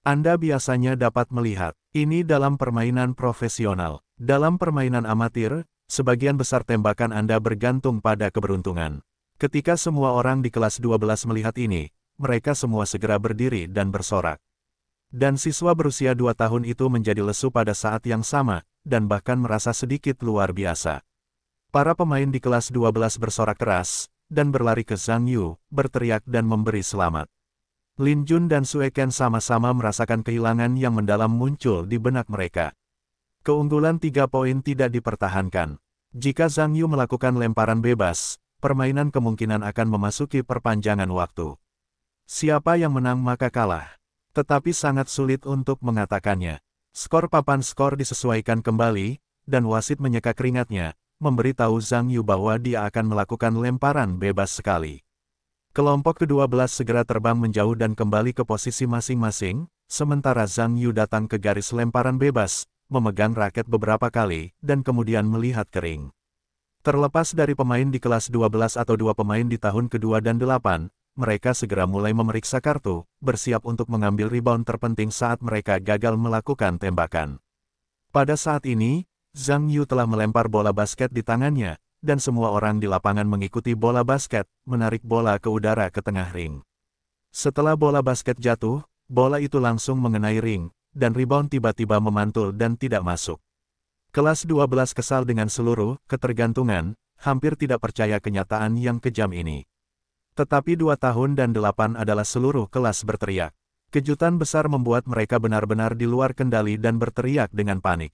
Anda biasanya dapat melihat ini dalam permainan profesional. Dalam permainan amatir, sebagian besar tembakan Anda bergantung pada keberuntungan. Ketika semua orang di kelas 12 melihat ini, mereka semua segera berdiri dan bersorak. Dan siswa berusia dua tahun itu menjadi lesu pada saat yang sama, dan bahkan merasa sedikit luar biasa. Para pemain di kelas 12 bersorak keras, dan berlari ke Zhang Yu, berteriak dan memberi selamat. Lin Jun dan Sue Ken sama-sama merasakan kehilangan yang mendalam muncul di benak mereka. Keunggulan tiga poin tidak dipertahankan. Jika Zhang Yu melakukan lemparan bebas, permainan kemungkinan akan memasuki perpanjangan waktu. Siapa yang menang maka kalah. Tetapi sangat sulit untuk mengatakannya. Skor papan skor disesuaikan kembali, dan wasit menyeka keringatnya, memberitahu Zhang Yu bahwa dia akan melakukan lemparan bebas sekali. Kelompok ke-12 segera terbang menjauh dan kembali ke posisi masing-masing, sementara Zhang Yu datang ke garis lemparan bebas, memegang raket beberapa kali, dan kemudian melihat kering. Terlepas dari pemain di kelas 12 atau dua pemain di tahun kedua dan delapan, mereka segera mulai memeriksa kartu, bersiap untuk mengambil rebound terpenting saat mereka gagal melakukan tembakan. Pada saat ini, Zhang Yu telah melempar bola basket di tangannya, dan semua orang di lapangan mengikuti bola basket, menarik bola ke udara ke tengah ring. Setelah bola basket jatuh, bola itu langsung mengenai ring, dan rebound tiba-tiba memantul dan tidak masuk. Kelas 12 kesal dengan seluruh ketergantungan, hampir tidak percaya kenyataan yang kejam ini. Tetapi dua tahun dan delapan adalah seluruh kelas berteriak. Kejutan besar membuat mereka benar-benar di luar kendali dan berteriak dengan panik.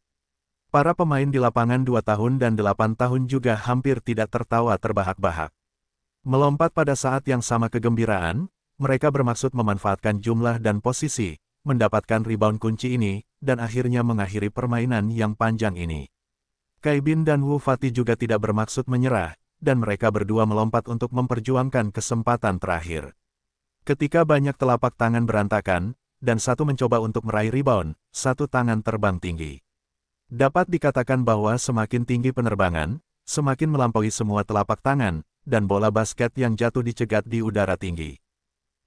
Para pemain di lapangan dua tahun dan delapan tahun juga hampir tidak tertawa terbahak-bahak. Melompat pada saat yang sama kegembiraan, mereka bermaksud memanfaatkan jumlah dan posisi, mendapatkan rebound kunci ini, dan akhirnya mengakhiri permainan yang panjang ini. Kaibin dan Wu Fati juga tidak bermaksud menyerah, dan mereka berdua melompat untuk memperjuangkan kesempatan terakhir. Ketika banyak telapak tangan berantakan, dan satu mencoba untuk meraih rebound, satu tangan terbang tinggi. Dapat dikatakan bahwa semakin tinggi penerbangan, semakin melampaui semua telapak tangan, dan bola basket yang jatuh dicegat di udara tinggi.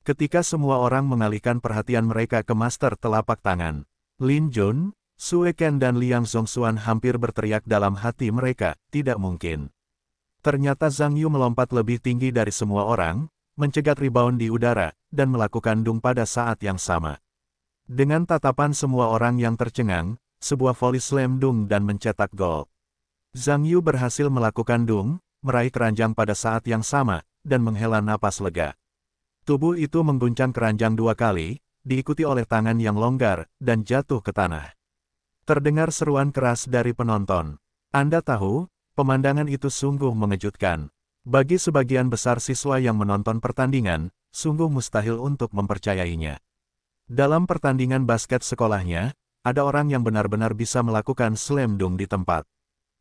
Ketika semua orang mengalihkan perhatian mereka ke master telapak tangan, Lin Jun, Sue Ken dan Liang Zongxuan hampir berteriak dalam hati mereka, tidak mungkin. Ternyata Zhang Yu melompat lebih tinggi dari semua orang, mencegat rebound di udara, dan melakukan dung pada saat yang sama. Dengan tatapan semua orang yang tercengang, sebuah volley slam dung dan mencetak gol. Zhang Yu berhasil melakukan dung, meraih keranjang pada saat yang sama, dan menghela napas lega. Tubuh itu mengguncang keranjang dua kali, diikuti oleh tangan yang longgar, dan jatuh ke tanah. Terdengar seruan keras dari penonton. Anda tahu, Pemandangan itu sungguh mengejutkan. Bagi sebagian besar siswa yang menonton pertandingan, sungguh mustahil untuk mempercayainya. Dalam pertandingan basket sekolahnya, ada orang yang benar-benar bisa melakukan slam dunk di tempat.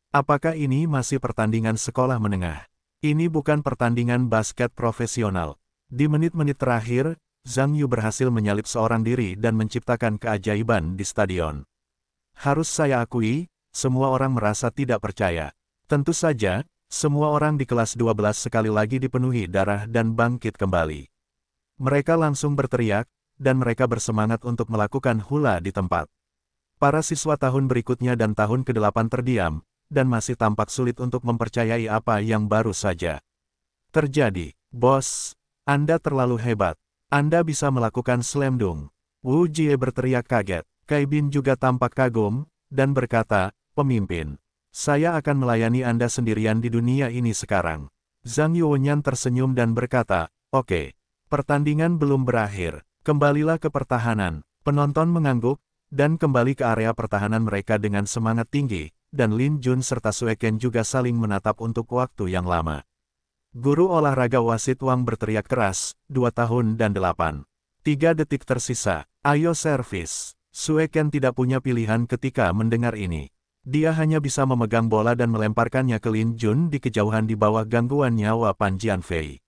Apakah ini masih pertandingan sekolah menengah? Ini bukan pertandingan basket profesional. Di menit-menit terakhir, Zhang Yu berhasil menyalip seorang diri dan menciptakan keajaiban di stadion. Harus saya akui, semua orang merasa tidak percaya. Tentu saja, semua orang di kelas 12 sekali lagi dipenuhi darah dan bangkit kembali. Mereka langsung berteriak, dan mereka bersemangat untuk melakukan hula di tempat. Para siswa tahun berikutnya dan tahun ke-8 terdiam, dan masih tampak sulit untuk mempercayai apa yang baru saja terjadi. Bos, Anda terlalu hebat. Anda bisa melakukan slam dunk. Wu Jie berteriak kaget. Kai Bin juga tampak kagum, dan berkata, pemimpin, saya akan melayani Anda sendirian di dunia ini sekarang. Zhang Yuwenyan tersenyum dan berkata, Oke, okay. pertandingan belum berakhir. Kembalilah ke pertahanan. Penonton mengangguk, dan kembali ke area pertahanan mereka dengan semangat tinggi, dan Lin Jun serta Sueken juga saling menatap untuk waktu yang lama. Guru olahraga wasit Wang berteriak keras, dua tahun dan delapan. Tiga detik tersisa, ayo servis. Sueken tidak punya pilihan ketika mendengar ini. Dia hanya bisa memegang bola dan melemparkannya ke Lin Jun di kejauhan di bawah gangguan nyawa Pan Fei.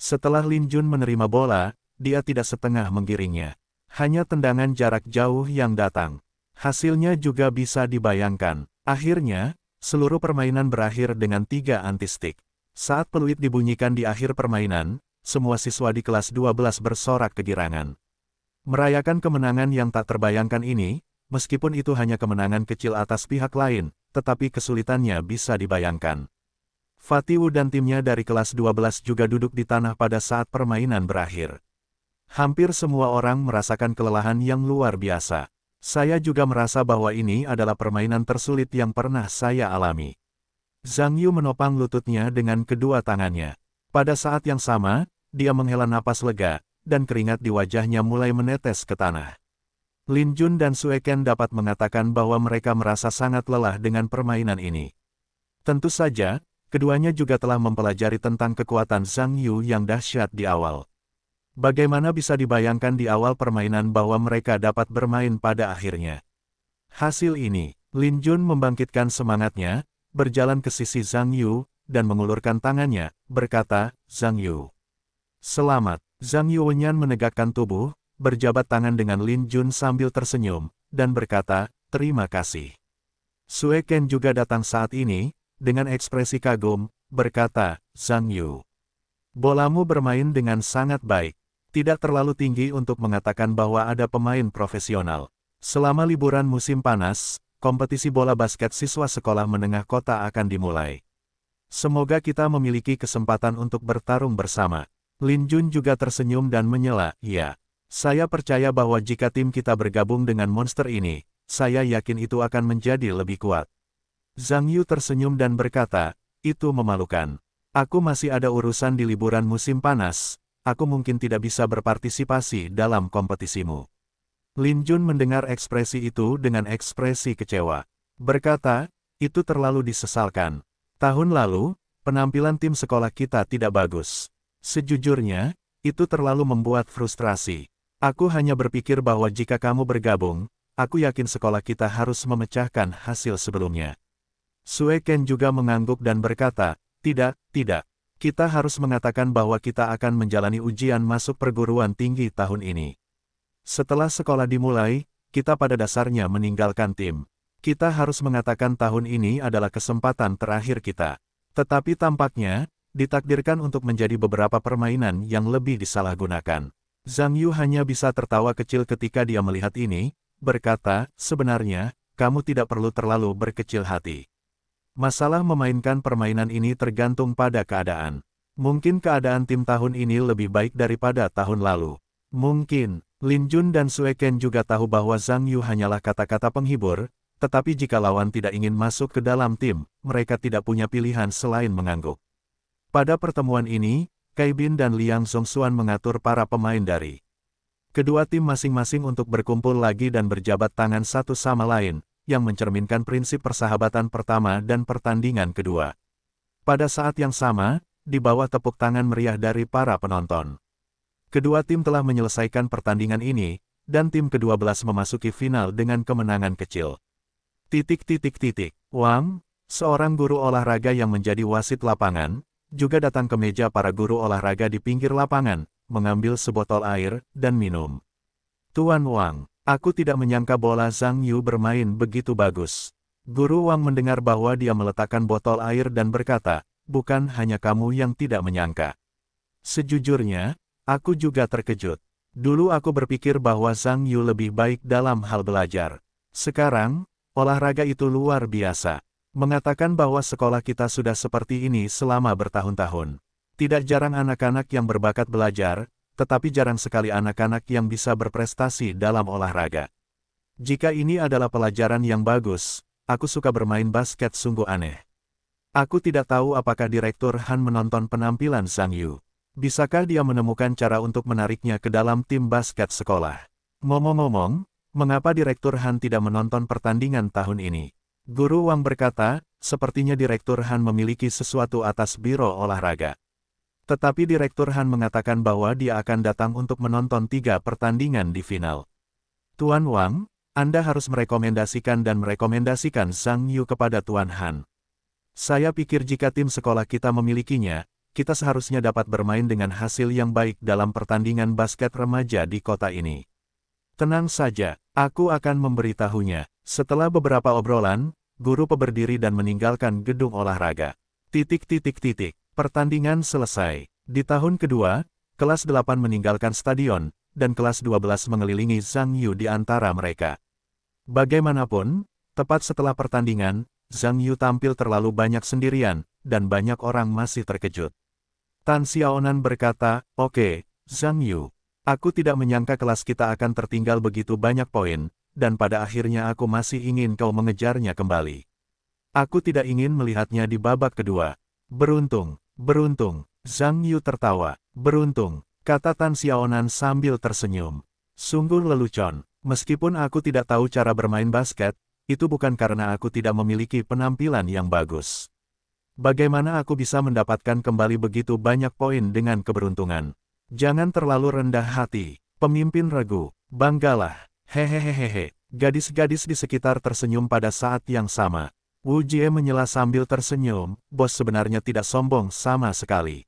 Setelah Lin Jun menerima bola, dia tidak setengah menggiringnya. Hanya tendangan jarak jauh yang datang. Hasilnya juga bisa dibayangkan. Akhirnya, seluruh permainan berakhir dengan tiga antistik. Saat peluit dibunyikan di akhir permainan, semua siswa di kelas 12 bersorak kegirangan. Merayakan kemenangan yang tak terbayangkan ini, meskipun itu hanya kemenangan kecil atas pihak lain, tetapi kesulitannya bisa dibayangkan. Fatiu dan timnya dari kelas 12 juga duduk di tanah pada saat permainan berakhir. Hampir semua orang merasakan kelelahan yang luar biasa. Saya juga merasa bahwa ini adalah permainan tersulit yang pernah saya alami. Zhang Yu menopang lututnya dengan kedua tangannya. Pada saat yang sama, dia menghela napas lega, dan keringat di wajahnya mulai menetes ke tanah. Lin Jun dan Sueken dapat mengatakan bahwa mereka merasa sangat lelah dengan permainan ini. Tentu saja, keduanya juga telah mempelajari tentang kekuatan Zhang Yu yang dahsyat di awal. Bagaimana bisa dibayangkan di awal permainan bahwa mereka dapat bermain pada akhirnya. Hasil ini, Lin Jun membangkitkan semangatnya, berjalan ke sisi Zhang Yu, dan mengulurkan tangannya, berkata, Zhang Yu. Selamat, Zhang Yu Yuwenyan menegakkan tubuh, berjabat tangan dengan Lin Jun sambil tersenyum, dan berkata, terima kasih. Sue Ken juga datang saat ini, dengan ekspresi kagum, berkata, Zhang Yu. Bolamu bermain dengan sangat baik. Tidak terlalu tinggi untuk mengatakan bahwa ada pemain profesional. Selama liburan musim panas, kompetisi bola basket siswa sekolah menengah kota akan dimulai. Semoga kita memiliki kesempatan untuk bertarung bersama. Lin Jun juga tersenyum dan menyela, ya. Saya percaya bahwa jika tim kita bergabung dengan monster ini, saya yakin itu akan menjadi lebih kuat. Zhang Yu tersenyum dan berkata, itu memalukan. Aku masih ada urusan di liburan musim panas, aku mungkin tidak bisa berpartisipasi dalam kompetisimu. Lin Jun mendengar ekspresi itu dengan ekspresi kecewa. Berkata, itu terlalu disesalkan. Tahun lalu, penampilan tim sekolah kita tidak bagus. Sejujurnya, itu terlalu membuat frustrasi. Aku hanya berpikir bahwa jika kamu bergabung, aku yakin sekolah kita harus memecahkan hasil sebelumnya. Sue Ken juga mengangguk dan berkata, tidak, tidak. Kita harus mengatakan bahwa kita akan menjalani ujian masuk perguruan tinggi tahun ini. Setelah sekolah dimulai, kita pada dasarnya meninggalkan tim. Kita harus mengatakan tahun ini adalah kesempatan terakhir kita. Tetapi tampaknya, ditakdirkan untuk menjadi beberapa permainan yang lebih disalahgunakan. Zhang Yu hanya bisa tertawa kecil ketika dia melihat ini, berkata, sebenarnya, kamu tidak perlu terlalu berkecil hati. Masalah memainkan permainan ini tergantung pada keadaan. Mungkin keadaan tim tahun ini lebih baik daripada tahun lalu. Mungkin, Lin Jun dan Sue Ken juga tahu bahwa Zhang Yu hanyalah kata-kata penghibur, tetapi jika lawan tidak ingin masuk ke dalam tim, mereka tidak punya pilihan selain mengangguk. Pada pertemuan ini, Kai Bin dan Liang Xuan mengatur para pemain dari kedua tim masing-masing untuk berkumpul lagi dan berjabat tangan satu sama lain, yang mencerminkan prinsip persahabatan pertama dan pertandingan kedua. Pada saat yang sama, di bawah tepuk tangan meriah dari para penonton. Kedua tim telah menyelesaikan pertandingan ini, dan tim ke-12 memasuki final dengan kemenangan kecil. Titik titik titik, Wang, seorang guru olahraga yang menjadi wasit lapangan, juga datang ke meja para guru olahraga di pinggir lapangan, mengambil sebotol air, dan minum. Tuan Wang, aku tidak menyangka bola Zhang Yu bermain begitu bagus. Guru Wang mendengar bahwa dia meletakkan botol air dan berkata, bukan hanya kamu yang tidak menyangka. Sejujurnya, aku juga terkejut. Dulu aku berpikir bahwa Zhang Yu lebih baik dalam hal belajar. Sekarang, olahraga itu luar biasa. Mengatakan bahwa sekolah kita sudah seperti ini selama bertahun-tahun. Tidak jarang anak-anak yang berbakat belajar, tetapi jarang sekali anak-anak yang bisa berprestasi dalam olahraga. Jika ini adalah pelajaran yang bagus, aku suka bermain basket sungguh aneh. Aku tidak tahu apakah Direktur Han menonton penampilan Sang Yu. Bisakah dia menemukan cara untuk menariknya ke dalam tim basket sekolah? Ngomong-ngomong, mengapa Direktur Han tidak menonton pertandingan tahun ini? Guru Wang berkata, sepertinya Direktur Han memiliki sesuatu atas biro olahraga. Tetapi Direktur Han mengatakan bahwa dia akan datang untuk menonton tiga pertandingan di final. Tuan Wang, Anda harus merekomendasikan dan merekomendasikan Sang Yu kepada Tuan Han. Saya pikir jika tim sekolah kita memilikinya, kita seharusnya dapat bermain dengan hasil yang baik dalam pertandingan basket remaja di kota ini. Tenang saja, Aku akan memberitahunya. Setelah beberapa obrolan, guru peberdiri dan meninggalkan gedung olahraga. Titik titik titik. Pertandingan selesai. Di tahun kedua, kelas 8 meninggalkan stadion, dan kelas 12 mengelilingi Zhang Yu di antara mereka. Bagaimanapun, tepat setelah pertandingan, Zhang Yu tampil terlalu banyak sendirian, dan banyak orang masih terkejut. Tan Xiaonan berkata, Oke, okay, Zhang Yu, Aku tidak menyangka kelas kita akan tertinggal begitu banyak poin, dan pada akhirnya aku masih ingin kau mengejarnya kembali. Aku tidak ingin melihatnya di babak kedua. Beruntung, beruntung, Zhang Yu tertawa. Beruntung, kata Tan Xiaonan sambil tersenyum. Sungguh lelucon, meskipun aku tidak tahu cara bermain basket, itu bukan karena aku tidak memiliki penampilan yang bagus. Bagaimana aku bisa mendapatkan kembali begitu banyak poin dengan keberuntungan? Jangan terlalu rendah hati. Pemimpin regu, banggalah. Hehehehehe. Gadis-gadis di sekitar tersenyum pada saat yang sama. Wu Jie menyela sambil tersenyum, bos sebenarnya tidak sombong sama sekali.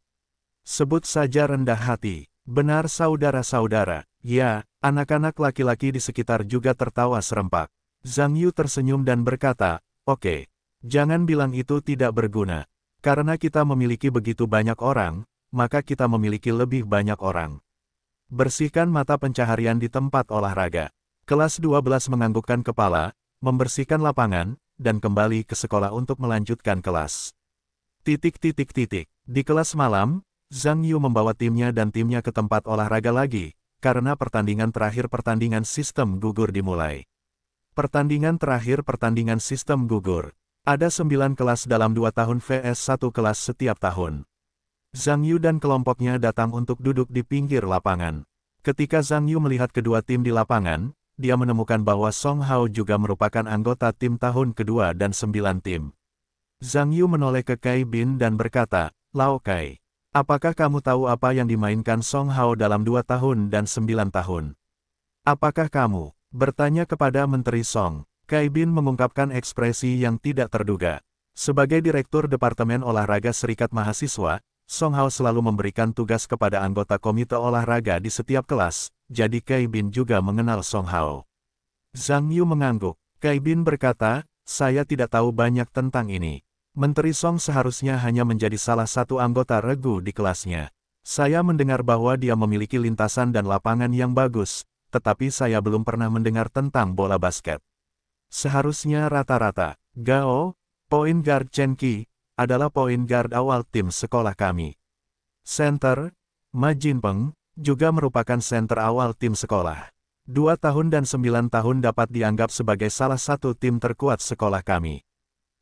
Sebut saja rendah hati. Benar saudara-saudara, ya, anak-anak laki-laki di sekitar juga tertawa serempak. Zhang Yu tersenyum dan berkata, oke, okay, jangan bilang itu tidak berguna. Karena kita memiliki begitu banyak orang, maka kita memiliki lebih banyak orang. Bersihkan mata pencaharian di tempat olahraga. Kelas 12 menganggukkan kepala, membersihkan lapangan, dan kembali ke sekolah untuk melanjutkan kelas. Titik titik titik. Di kelas malam, Zhang Yu membawa timnya dan timnya ke tempat olahraga lagi, karena pertandingan terakhir pertandingan sistem gugur dimulai. Pertandingan terakhir pertandingan sistem gugur. Ada 9 kelas dalam dua tahun VS satu kelas setiap tahun. Zhang Yu dan kelompoknya datang untuk duduk di pinggir lapangan. Ketika Zhang Yu melihat kedua tim di lapangan, dia menemukan bahwa Song Hao juga merupakan anggota tim tahun kedua dan sembilan tim. Zhang Yu menoleh ke Kai Bin dan berkata, Lao Kai, apakah kamu tahu apa yang dimainkan Song Hao dalam dua tahun dan sembilan tahun? Apakah kamu? Bertanya kepada Menteri Song, Kai Bin mengungkapkan ekspresi yang tidak terduga. Sebagai Direktur Departemen Olahraga Serikat Mahasiswa, Song Hao selalu memberikan tugas kepada anggota komite olahraga di setiap kelas, jadi Kai Bin juga mengenal Song Hao. Zhang Yu mengangguk. Kai Bin berkata, saya tidak tahu banyak tentang ini. Menteri Song seharusnya hanya menjadi salah satu anggota regu di kelasnya. Saya mendengar bahwa dia memiliki lintasan dan lapangan yang bagus, tetapi saya belum pernah mendengar tentang bola basket. Seharusnya rata-rata, Gao, Poin Guard Chen Qi, adalah poin guard awal tim sekolah kami. Center, Ma Jinpeng, juga merupakan center awal tim sekolah. Dua tahun dan sembilan tahun dapat dianggap sebagai salah satu tim terkuat sekolah kami.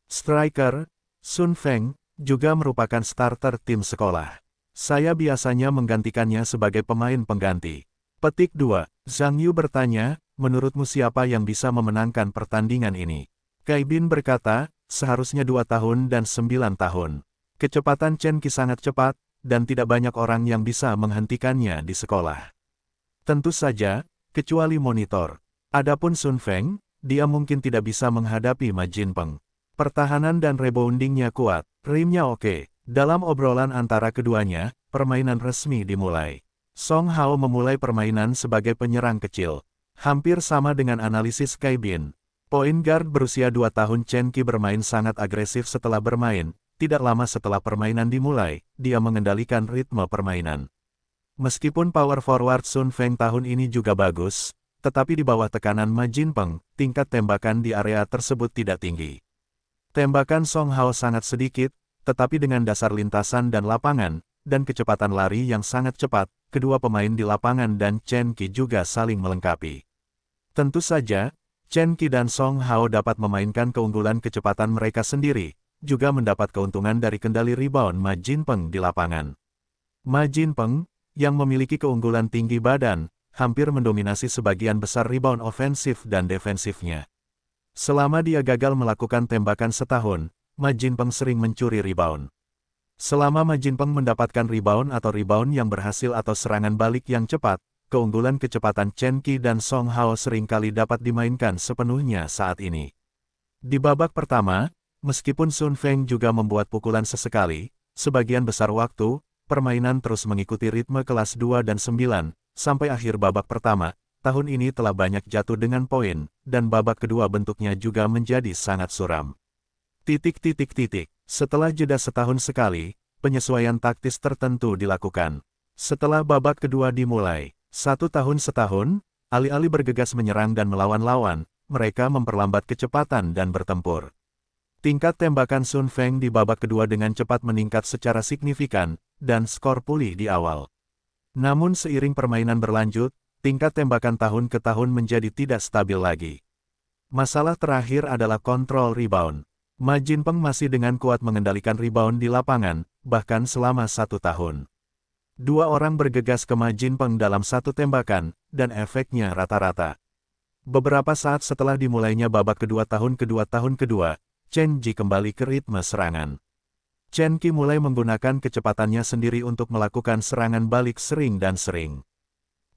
Striker, Sun Feng, juga merupakan starter tim sekolah. Saya biasanya menggantikannya sebagai pemain pengganti. Petik 2. Zhang Yu bertanya, menurutmu siapa yang bisa memenangkan pertandingan ini? Kai Bin berkata, seharusnya dua tahun dan sembilan tahun. Kecepatan Chen Qi sangat cepat, dan tidak banyak orang yang bisa menghentikannya di sekolah. Tentu saja, kecuali monitor. Adapun Sun Feng, dia mungkin tidak bisa menghadapi Ma Jin Peng. Pertahanan dan reboundingnya kuat, rimnya oke. Dalam obrolan antara keduanya, permainan resmi dimulai. Song Hao memulai permainan sebagai penyerang kecil. Hampir sama dengan analisis Kai Bin, Point guard berusia 2 tahun Chen Qi bermain sangat agresif setelah bermain, tidak lama setelah permainan dimulai, dia mengendalikan ritme permainan. Meskipun power forward Sun Feng tahun ini juga bagus, tetapi di bawah tekanan Ma Peng, tingkat tembakan di area tersebut tidak tinggi. Tembakan Song Hao sangat sedikit, tetapi dengan dasar lintasan dan lapangan, dan kecepatan lari yang sangat cepat, kedua pemain di lapangan dan Chen Qi juga saling melengkapi. Tentu saja, Chen Qi dan Song Hao dapat memainkan keunggulan kecepatan mereka sendiri, juga mendapat keuntungan dari kendali rebound Ma Peng di lapangan. Ma Peng, yang memiliki keunggulan tinggi badan, hampir mendominasi sebagian besar rebound ofensif dan defensifnya. Selama dia gagal melakukan tembakan setahun, Ma Peng sering mencuri rebound. Selama Ma Peng mendapatkan rebound atau rebound yang berhasil atau serangan balik yang cepat, keunggulan kecepatan Chen Qi dan Song Hao seringkali dapat dimainkan sepenuhnya saat ini. Di babak pertama, meskipun Sun Feng juga membuat pukulan sesekali, sebagian besar waktu, permainan terus mengikuti ritme kelas 2 dan 9, sampai akhir babak pertama, tahun ini telah banyak jatuh dengan poin, dan babak kedua bentuknya juga menjadi sangat suram. Titik-titik-titik, setelah jeda setahun sekali, penyesuaian taktis tertentu dilakukan. Setelah babak kedua dimulai, satu tahun setahun, alih-alih bergegas menyerang dan melawan lawan, mereka memperlambat kecepatan dan bertempur. Tingkat tembakan Sun Feng di babak kedua dengan cepat meningkat secara signifikan, dan skor pulih di awal. Namun seiring permainan berlanjut, tingkat tembakan tahun ke tahun menjadi tidak stabil lagi. Masalah terakhir adalah kontrol rebound. Majin Peng masih dengan kuat mengendalikan rebound di lapangan, bahkan selama satu tahun. Dua orang bergegas ke majin Peng dalam satu tembakan, dan efeknya rata-rata. Beberapa saat setelah dimulainya babak kedua tahun kedua tahun kedua, Chen Ji kembali ke ritme serangan. Chen Qi mulai menggunakan kecepatannya sendiri untuk melakukan serangan balik sering dan sering.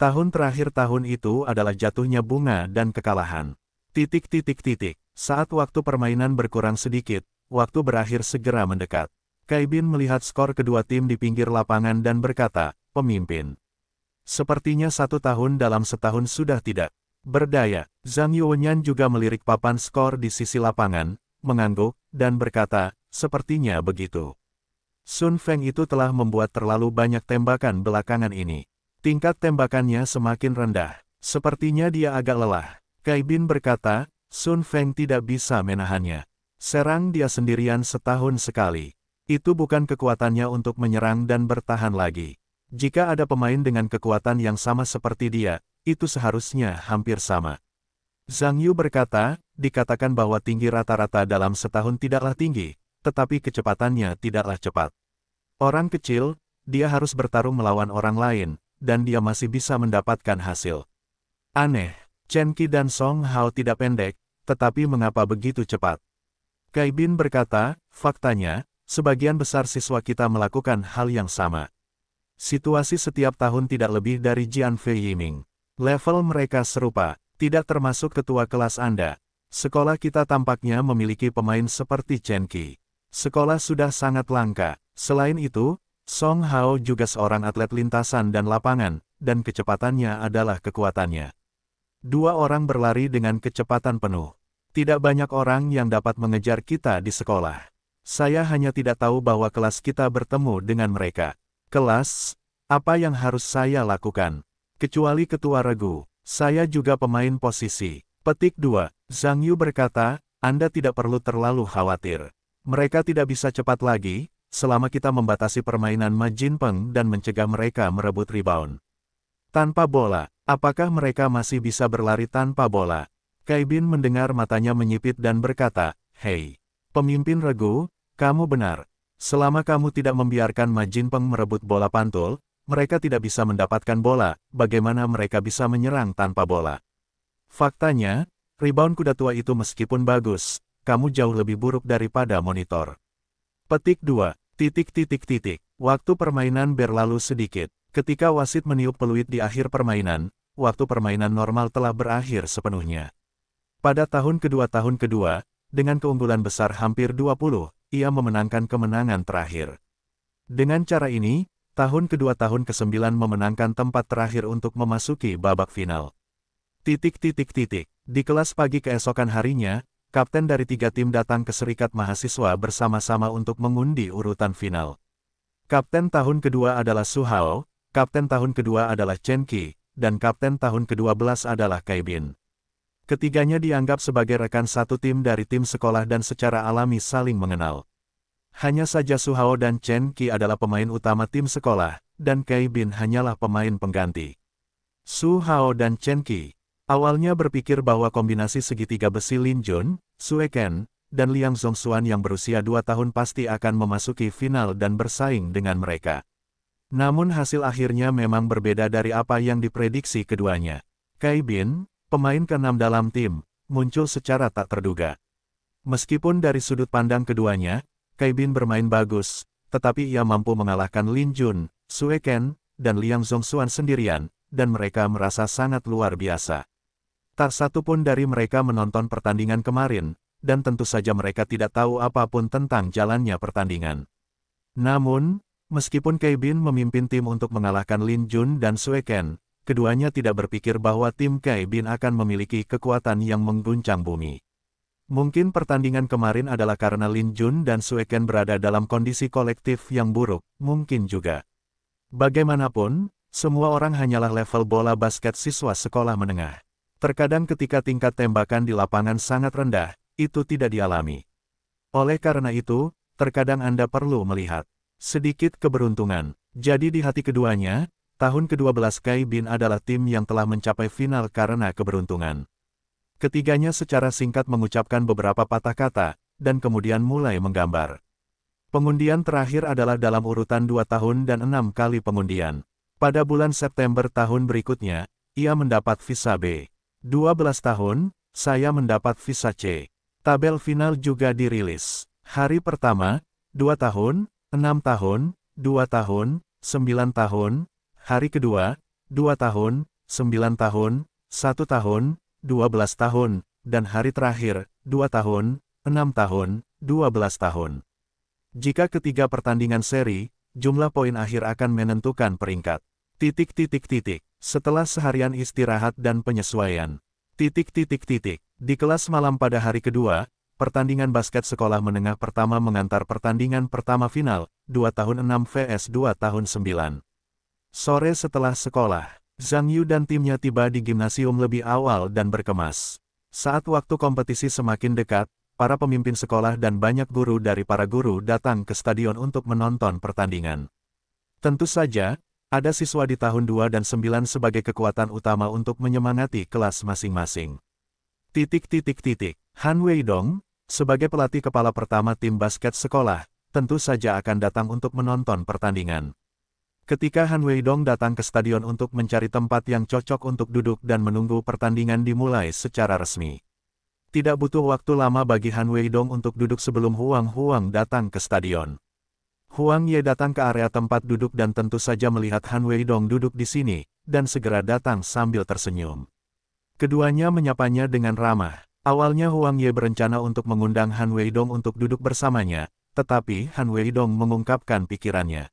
Tahun terakhir tahun itu adalah jatuhnya bunga dan kekalahan. Titik-titik-titik, saat waktu permainan berkurang sedikit, waktu berakhir segera mendekat. Kaibin melihat skor kedua tim di pinggir lapangan dan berkata, pemimpin. Sepertinya satu tahun dalam setahun sudah tidak berdaya. Zhang Yuanyan juga melirik papan skor di sisi lapangan, mengangguk, dan berkata, sepertinya begitu. Sun Feng itu telah membuat terlalu banyak tembakan belakangan ini. Tingkat tembakannya semakin rendah. Sepertinya dia agak lelah. Kaibin berkata, Sun Feng tidak bisa menahannya. Serang dia sendirian setahun sekali. Itu bukan kekuatannya untuk menyerang dan bertahan lagi. Jika ada pemain dengan kekuatan yang sama seperti dia, itu seharusnya hampir sama. Zhang Yu berkata, dikatakan bahwa tinggi rata-rata dalam setahun tidaklah tinggi, tetapi kecepatannya tidaklah cepat. Orang kecil, dia harus bertarung melawan orang lain, dan dia masih bisa mendapatkan hasil. Aneh, Chen Qi dan Song Hao tidak pendek, tetapi mengapa begitu cepat? Kai Bin berkata, faktanya, Sebagian besar siswa kita melakukan hal yang sama. Situasi setiap tahun tidak lebih dari Jian Fei Yiming. Level mereka serupa, tidak termasuk ketua kelas Anda. Sekolah kita tampaknya memiliki pemain seperti Chen Qi. Sekolah sudah sangat langka. Selain itu, Song Hao juga seorang atlet lintasan dan lapangan, dan kecepatannya adalah kekuatannya. Dua orang berlari dengan kecepatan penuh. Tidak banyak orang yang dapat mengejar kita di sekolah. Saya hanya tidak tahu bahwa kelas kita bertemu dengan mereka. Kelas, apa yang harus saya lakukan? Kecuali ketua regu, saya juga pemain posisi. Petik 2. Zhang Yu berkata, Anda tidak perlu terlalu khawatir. Mereka tidak bisa cepat lagi, selama kita membatasi permainan Ma Jinpeng dan mencegah mereka merebut rebound. Tanpa bola, apakah mereka masih bisa berlari tanpa bola? Kai Bin mendengar matanya menyipit dan berkata, Hei, pemimpin regu, kamu benar. Selama kamu tidak membiarkan Majin Peng merebut bola pantul, mereka tidak bisa mendapatkan bola, bagaimana mereka bisa menyerang tanpa bola? Faktanya, rebound kuda tua itu meskipun bagus, kamu jauh lebih buruk daripada monitor. Petik 2. Titik titik titik. Waktu permainan berlalu sedikit. Ketika wasit meniup peluit di akhir permainan, waktu permainan normal telah berakhir sepenuhnya. Pada tahun kedua tahun kedua, dengan keunggulan besar hampir 20, ia memenangkan kemenangan terakhir. Dengan cara ini, tahun kedua tahun ke-9 memenangkan tempat terakhir untuk memasuki babak final. Titik titik titik. Di kelas pagi keesokan harinya, kapten dari tiga tim datang ke Serikat Mahasiswa bersama-sama untuk mengundi urutan final. Kapten tahun kedua adalah Suhao, kapten tahun kedua adalah Chen Qi, dan kapten tahun ke-12 adalah Kaibin. Ketiganya dianggap sebagai rekan satu tim dari tim sekolah dan secara alami saling mengenal. Hanya saja Su Hao dan Chen Qi adalah pemain utama tim sekolah, dan Kai Bin hanyalah pemain pengganti. Su Hao dan Chen Qi awalnya berpikir bahwa kombinasi segitiga besi Lin Jun, Sue Ken, dan Liang Zhongxuan yang berusia dua tahun pasti akan memasuki final dan bersaing dengan mereka. Namun hasil akhirnya memang berbeda dari apa yang diprediksi keduanya. Kai Bin, pemain keenam dalam tim, muncul secara tak terduga. Meskipun dari sudut pandang keduanya, Kai Bin bermain bagus, tetapi ia mampu mengalahkan Lin Jun, Sue Ken, dan Liang Zongxuan sendirian, dan mereka merasa sangat luar biasa. Tak satu pun dari mereka menonton pertandingan kemarin, dan tentu saja mereka tidak tahu apapun tentang jalannya pertandingan. Namun, meskipun Kai Bin memimpin tim untuk mengalahkan Lin Jun dan Sue Ken, keduanya tidak berpikir bahwa tim Kai Bin akan memiliki kekuatan yang mengguncang bumi. Mungkin pertandingan kemarin adalah karena Lin Jun dan Sueken berada dalam kondisi kolektif yang buruk, mungkin juga. Bagaimanapun, semua orang hanyalah level bola basket siswa sekolah menengah. Terkadang ketika tingkat tembakan di lapangan sangat rendah, itu tidak dialami. Oleh karena itu, terkadang Anda perlu melihat sedikit keberuntungan. Jadi di hati keduanya, Tahun ke-12 Kai Bin adalah tim yang telah mencapai final karena keberuntungan. Ketiganya secara singkat mengucapkan beberapa patah kata, dan kemudian mulai menggambar. Pengundian terakhir adalah dalam urutan dua tahun dan enam kali pengundian. Pada bulan September tahun berikutnya, ia mendapat visa B. 12 tahun, saya mendapat visa C. Tabel final juga dirilis. Hari pertama, dua tahun, enam tahun, dua tahun, sembilan tahun, hari kedua, dua tahun, sembilan tahun, satu tahun, dua belas tahun, dan hari terakhir, dua tahun, enam tahun, dua belas tahun. Jika ketiga pertandingan seri, jumlah poin akhir akan menentukan peringkat. Titik titik titik. Setelah seharian istirahat dan penyesuaian. Titik titik titik. Di kelas malam pada hari kedua, pertandingan basket sekolah menengah pertama mengantar pertandingan pertama final, 2 tahun 6 vs 2 tahun 9. Sore setelah sekolah, Zhang Yu dan timnya tiba di gimnasium lebih awal dan berkemas. Saat waktu kompetisi semakin dekat, para pemimpin sekolah dan banyak guru dari para guru datang ke stadion untuk menonton pertandingan. Tentu saja, ada siswa di tahun 2 dan 9 sebagai kekuatan utama untuk menyemangati kelas masing-masing. Titik titik titik, Han Wei Dong, sebagai pelatih kepala pertama tim basket sekolah, tentu saja akan datang untuk menonton pertandingan. Ketika Han Wei Dong datang ke stadion untuk mencari tempat yang cocok untuk duduk dan menunggu pertandingan dimulai secara resmi. Tidak butuh waktu lama bagi Han Wei Dong untuk duduk sebelum Huang Huang datang ke stadion. Huang Ye datang ke area tempat duduk dan tentu saja melihat Han Wei Dong duduk di sini, dan segera datang sambil tersenyum. Keduanya menyapanya dengan ramah. Awalnya Huang Ye berencana untuk mengundang Han Wei Dong untuk duduk bersamanya, tetapi Han Wei Dong mengungkapkan pikirannya.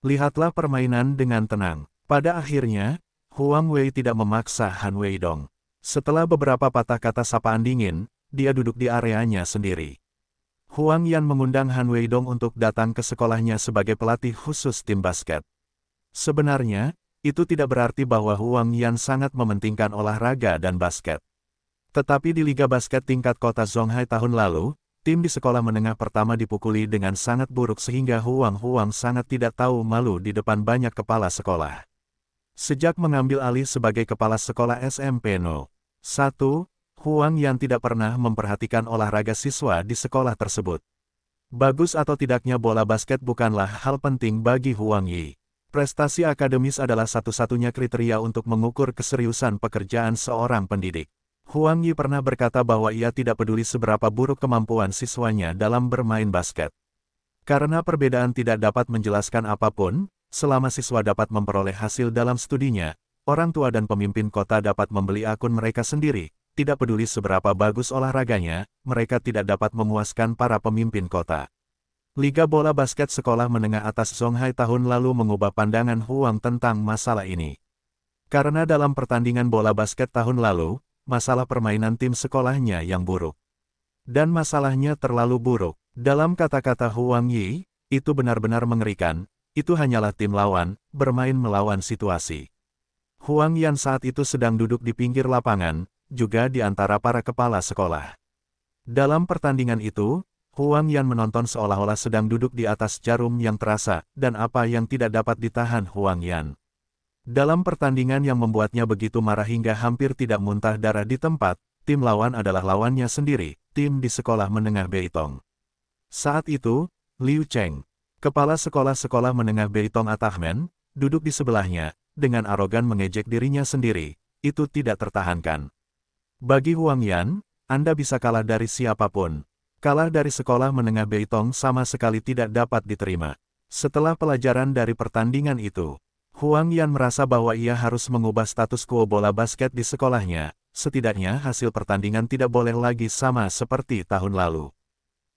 Lihatlah permainan dengan tenang. Pada akhirnya, Huang Wei tidak memaksa Han Wei Dong. Setelah beberapa patah kata sapaan dingin, dia duduk di areanya sendiri. Huang Yan mengundang Han Wei Dong untuk datang ke sekolahnya sebagai pelatih khusus tim basket. Sebenarnya, itu tidak berarti bahwa Huang Yan sangat mementingkan olahraga dan basket. Tetapi di Liga Basket tingkat kota Zhonghai tahun lalu, tim di sekolah menengah pertama dipukuli dengan sangat buruk sehingga Huang Huang sangat tidak tahu malu di depan banyak kepala sekolah. Sejak mengambil alih sebagai kepala sekolah SMP No. 1, Huang yang tidak pernah memperhatikan olahraga siswa di sekolah tersebut. Bagus atau tidaknya bola basket bukanlah hal penting bagi Huang Yi. Prestasi akademis adalah satu-satunya kriteria untuk mengukur keseriusan pekerjaan seorang pendidik. Huang Yi pernah berkata bahwa ia tidak peduli seberapa buruk kemampuan siswanya dalam bermain basket. Karena perbedaan tidak dapat menjelaskan apapun, selama siswa dapat memperoleh hasil dalam studinya, orang tua dan pemimpin kota dapat membeli akun mereka sendiri, tidak peduli seberapa bagus olahraganya, mereka tidak dapat memuaskan para pemimpin kota. Liga bola basket sekolah menengah atas Songhai tahun lalu mengubah pandangan Huang tentang masalah ini. Karena dalam pertandingan bola basket tahun lalu, masalah permainan tim sekolahnya yang buruk. Dan masalahnya terlalu buruk. Dalam kata-kata Huang Yi, itu benar-benar mengerikan, itu hanyalah tim lawan, bermain melawan situasi. Huang Yan saat itu sedang duduk di pinggir lapangan, juga di antara para kepala sekolah. Dalam pertandingan itu, Huang Yan menonton seolah-olah sedang duduk di atas jarum yang terasa, dan apa yang tidak dapat ditahan Huang Yan. Dalam pertandingan yang membuatnya begitu marah hingga hampir tidak muntah darah di tempat, tim lawan adalah lawannya sendiri, tim di sekolah menengah Beitong. Saat itu, Liu Cheng, kepala sekolah-sekolah menengah Beitong Atahmen, duduk di sebelahnya, dengan arogan mengejek dirinya sendiri, itu tidak tertahankan. Bagi Huang Yan, Anda bisa kalah dari siapapun. Kalah dari sekolah menengah Beitong sama sekali tidak dapat diterima. Setelah pelajaran dari pertandingan itu, Huang Yan merasa bahwa ia harus mengubah status quo bola basket di sekolahnya, setidaknya hasil pertandingan tidak boleh lagi sama seperti tahun lalu.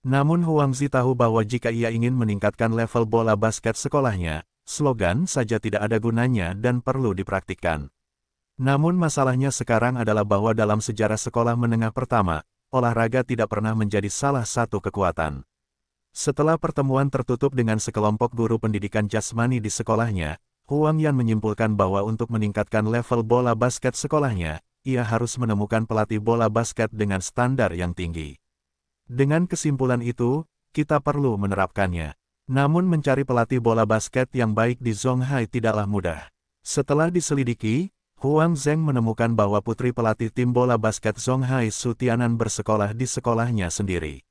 Namun Huang Zi tahu bahwa jika ia ingin meningkatkan level bola basket sekolahnya, slogan saja tidak ada gunanya dan perlu dipraktikkan. Namun masalahnya sekarang adalah bahwa dalam sejarah sekolah menengah pertama, olahraga tidak pernah menjadi salah satu kekuatan. Setelah pertemuan tertutup dengan sekelompok guru pendidikan jasmani di sekolahnya, Huang Yan menyimpulkan bahwa untuk meningkatkan level bola basket sekolahnya, ia harus menemukan pelatih bola basket dengan standar yang tinggi. Dengan kesimpulan itu, kita perlu menerapkannya. Namun mencari pelatih bola basket yang baik di Zhonghai tidaklah mudah. Setelah diselidiki, Huang Zeng menemukan bahwa putri pelatih tim bola basket Zhonghai, Sutianan bersekolah di sekolahnya sendiri.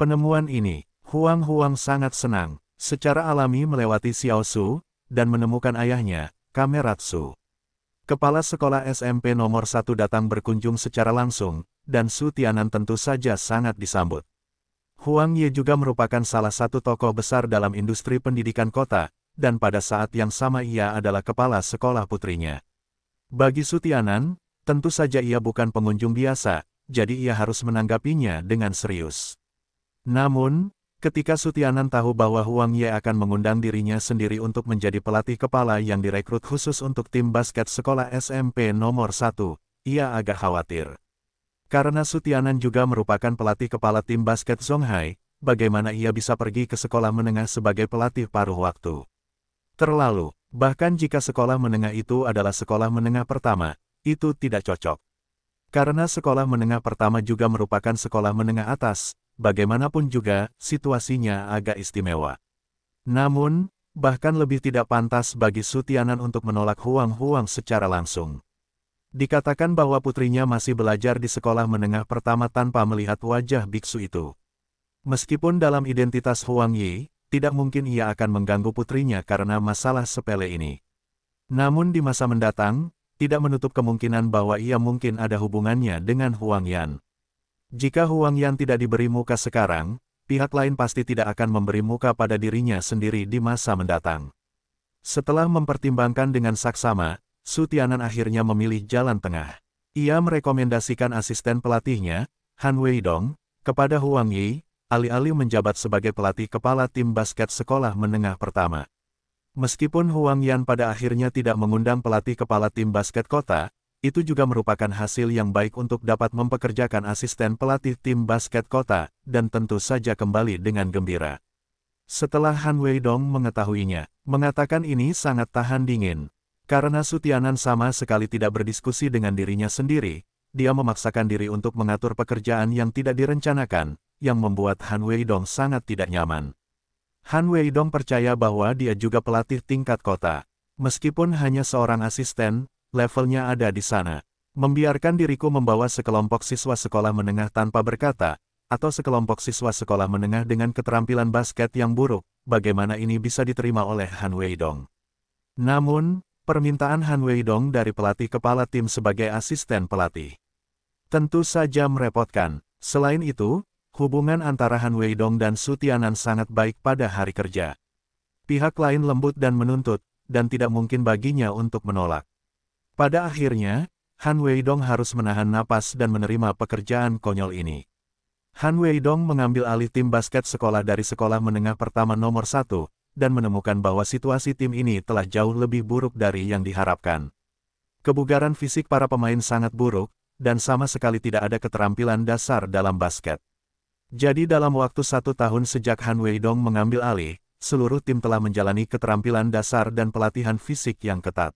Penemuan ini, Huang Huang sangat senang. Secara alami melewati Xiao Su, dan menemukan ayahnya, Kameratsu. Kepala sekolah SMP nomor satu datang berkunjung secara langsung, dan Su Tianan tentu saja sangat disambut. Huang Ye juga merupakan salah satu tokoh besar dalam industri pendidikan kota, dan pada saat yang sama ia adalah kepala sekolah putrinya. Bagi Su Tianan, tentu saja ia bukan pengunjung biasa, jadi ia harus menanggapinya dengan serius. Namun, Ketika Sutianan tahu bahwa Huang Ye akan mengundang dirinya sendiri untuk menjadi pelatih kepala yang direkrut khusus untuk tim basket sekolah SMP nomor 1, ia agak khawatir. Karena Sutianan juga merupakan pelatih kepala tim basket Songhai, bagaimana ia bisa pergi ke sekolah menengah sebagai pelatih paruh waktu. Terlalu, bahkan jika sekolah menengah itu adalah sekolah menengah pertama, itu tidak cocok. Karena sekolah menengah pertama juga merupakan sekolah menengah atas, bagaimanapun juga, situasinya agak istimewa. Namun, bahkan lebih tidak pantas bagi Sutianan untuk menolak Huang-Huang secara langsung. Dikatakan bahwa putrinya masih belajar di sekolah menengah pertama tanpa melihat wajah biksu itu. Meskipun dalam identitas Huang Yi, tidak mungkin ia akan mengganggu putrinya karena masalah sepele ini. Namun di masa mendatang, tidak menutup kemungkinan bahwa ia mungkin ada hubungannya dengan Huang Yan. Jika Huang Yan tidak diberi muka sekarang, pihak lain pasti tidak akan memberi muka pada dirinya sendiri di masa mendatang. Setelah mempertimbangkan dengan saksama, Sutianan akhirnya memilih jalan tengah. Ia merekomendasikan asisten pelatihnya, Han Weidong, kepada Huang Yi, alih-alih menjabat sebagai pelatih kepala tim basket sekolah menengah pertama. Meskipun Huang Yan pada akhirnya tidak mengundang pelatih kepala tim basket kota, itu juga merupakan hasil yang baik untuk dapat mempekerjakan asisten pelatih tim basket kota, dan tentu saja kembali dengan gembira. Setelah Han Wei Dong mengetahuinya, mengatakan ini sangat tahan dingin. Karena Sutianan sama sekali tidak berdiskusi dengan dirinya sendiri, dia memaksakan diri untuk mengatur pekerjaan yang tidak direncanakan, yang membuat Han Wei Dong sangat tidak nyaman. Han Wei Dong percaya bahwa dia juga pelatih tingkat kota. Meskipun hanya seorang asisten, levelnya ada di sana. Membiarkan diriku membawa sekelompok siswa sekolah menengah tanpa berkata, atau sekelompok siswa sekolah menengah dengan keterampilan basket yang buruk, bagaimana ini bisa diterima oleh Han Weidong. Namun, permintaan Han Weidong dari pelatih kepala tim sebagai asisten pelatih tentu saja merepotkan. Selain itu, hubungan antara Han Weidong dan Sutianan sangat baik pada hari kerja. Pihak lain lembut dan menuntut, dan tidak mungkin baginya untuk menolak. Pada akhirnya, Han Weidong harus menahan napas dan menerima pekerjaan konyol ini. Han Weidong mengambil alih tim basket sekolah dari sekolah menengah pertama nomor satu, dan menemukan bahwa situasi tim ini telah jauh lebih buruk dari yang diharapkan. Kebugaran fisik para pemain sangat buruk, dan sama sekali tidak ada keterampilan dasar dalam basket. Jadi dalam waktu satu tahun sejak Han Weidong mengambil alih, seluruh tim telah menjalani keterampilan dasar dan pelatihan fisik yang ketat.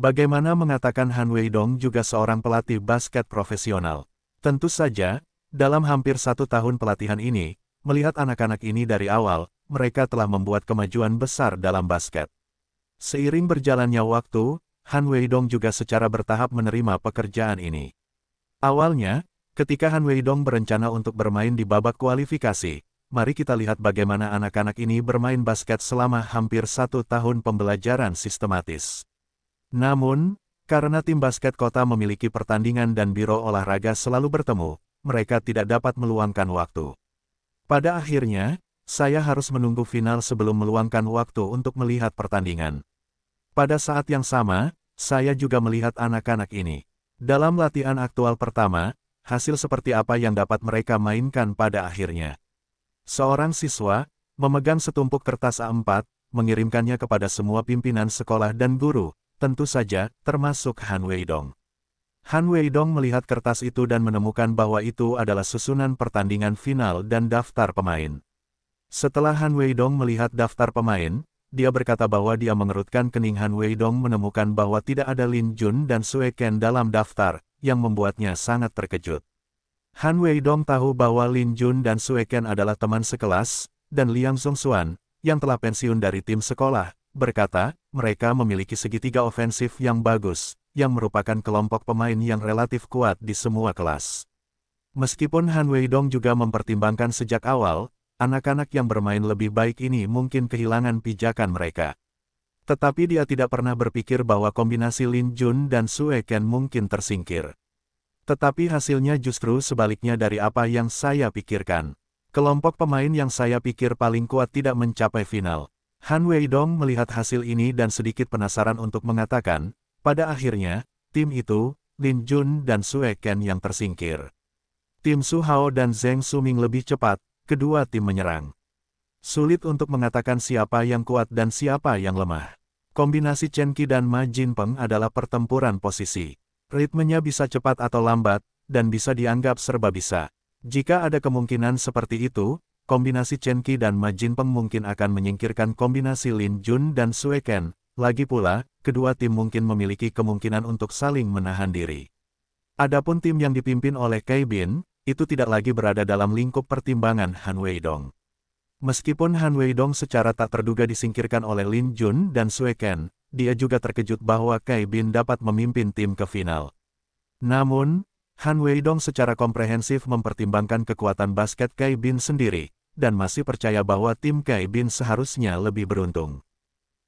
Bagaimana mengatakan Han Wei Dong juga seorang pelatih basket profesional? Tentu saja, dalam hampir satu tahun pelatihan ini, melihat anak-anak ini dari awal, mereka telah membuat kemajuan besar dalam basket. Seiring berjalannya waktu, Han Wei Dong juga secara bertahap menerima pekerjaan ini. Awalnya, ketika Han Wei Dong berencana untuk bermain di babak kualifikasi, mari kita lihat bagaimana anak-anak ini bermain basket selama hampir satu tahun pembelajaran sistematis. Namun, karena tim basket kota memiliki pertandingan dan biro olahraga selalu bertemu, mereka tidak dapat meluangkan waktu. Pada akhirnya, saya harus menunggu final sebelum meluangkan waktu untuk melihat pertandingan. Pada saat yang sama, saya juga melihat anak-anak ini. Dalam latihan aktual pertama, hasil seperti apa yang dapat mereka mainkan pada akhirnya. Seorang siswa, memegang setumpuk kertas A4, mengirimkannya kepada semua pimpinan sekolah dan guru, tentu saja, termasuk Han Weidong. Han Weidong melihat kertas itu dan menemukan bahwa itu adalah susunan pertandingan final dan daftar pemain. Setelah Han Weidong melihat daftar pemain, dia berkata bahwa dia mengerutkan kening Han Weidong menemukan bahwa tidak ada Lin Jun dan Sue Ken dalam daftar, yang membuatnya sangat terkejut. Han Weidong tahu bahwa Lin Jun dan Sue Ken adalah teman sekelas, dan Liang Zongxuan, yang telah pensiun dari tim sekolah, berkata, mereka memiliki segitiga ofensif yang bagus, yang merupakan kelompok pemain yang relatif kuat di semua kelas. Meskipun Han Wei Dong juga mempertimbangkan sejak awal, anak-anak yang bermain lebih baik ini mungkin kehilangan pijakan mereka. Tetapi dia tidak pernah berpikir bahwa kombinasi Lin Jun dan Sue Ken mungkin tersingkir. Tetapi hasilnya justru sebaliknya dari apa yang saya pikirkan. Kelompok pemain yang saya pikir paling kuat tidak mencapai final. Han Wei Dong melihat hasil ini dan sedikit penasaran untuk mengatakan, pada akhirnya, tim itu, Lin Jun dan Sue Ken yang tersingkir. Tim Su Hao dan Zheng Suming lebih cepat, kedua tim menyerang. Sulit untuk mengatakan siapa yang kuat dan siapa yang lemah. Kombinasi Chen Qi dan Ma Jin Peng adalah pertempuran posisi. Ritmenya bisa cepat atau lambat, dan bisa dianggap serba bisa. Jika ada kemungkinan seperti itu, kombinasi Chen Qi dan Ma Jinpeng mungkin akan menyingkirkan kombinasi Lin Jun dan Sue Ken. Lagi pula, kedua tim mungkin memiliki kemungkinan untuk saling menahan diri. Adapun tim yang dipimpin oleh Kai Bin, itu tidak lagi berada dalam lingkup pertimbangan Han Wei Dong. Meskipun Han Wei Dong secara tak terduga disingkirkan oleh Lin Jun dan Sue Ken, dia juga terkejut bahwa Kai Bin dapat memimpin tim ke final. Namun, Han Wei Dong secara komprehensif mempertimbangkan kekuatan basket Kai Bin sendiri, dan masih percaya bahwa tim Kai Bin seharusnya lebih beruntung.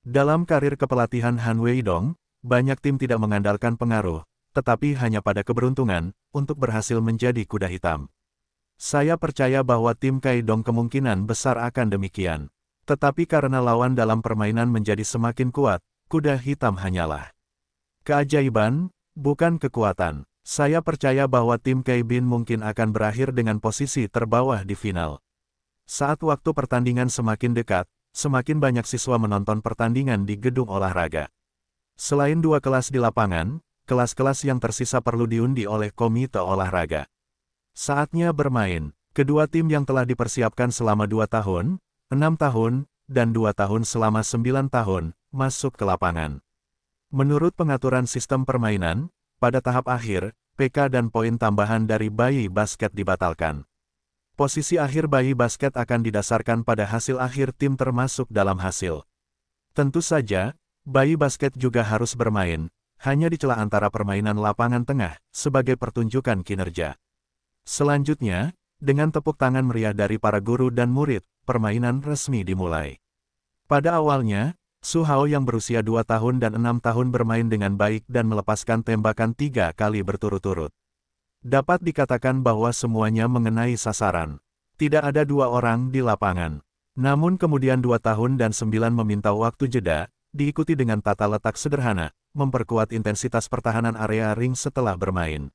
Dalam karir kepelatihan Han Wei Dong, banyak tim tidak mengandalkan pengaruh, tetapi hanya pada keberuntungan, untuk berhasil menjadi kuda hitam. Saya percaya bahwa tim Kai Dong kemungkinan besar akan demikian. Tetapi karena lawan dalam permainan menjadi semakin kuat, kuda hitam hanyalah keajaiban, bukan kekuatan. Saya percaya bahwa tim Kai Bin mungkin akan berakhir dengan posisi terbawah di final. Saat waktu pertandingan semakin dekat, semakin banyak siswa menonton pertandingan di gedung olahraga. Selain dua kelas di lapangan, kelas-kelas yang tersisa perlu diundi oleh komite olahraga. Saatnya bermain, kedua tim yang telah dipersiapkan selama dua tahun, enam tahun, dan dua tahun selama sembilan tahun, masuk ke lapangan. Menurut pengaturan sistem permainan, pada tahap akhir, PK dan poin tambahan dari bayi basket dibatalkan. Posisi akhir bayi basket akan didasarkan pada hasil akhir tim termasuk dalam hasil. Tentu saja, bayi basket juga harus bermain, hanya di celah antara permainan lapangan tengah, sebagai pertunjukan kinerja. Selanjutnya, dengan tepuk tangan meriah dari para guru dan murid, permainan resmi dimulai. Pada awalnya, Su Hao yang berusia 2 tahun dan 6 tahun bermain dengan baik dan melepaskan tembakan tiga kali berturut-turut. Dapat dikatakan bahwa semuanya mengenai sasaran. Tidak ada dua orang di lapangan. Namun kemudian dua tahun dan sembilan meminta waktu jeda, diikuti dengan tata letak sederhana, memperkuat intensitas pertahanan area ring setelah bermain.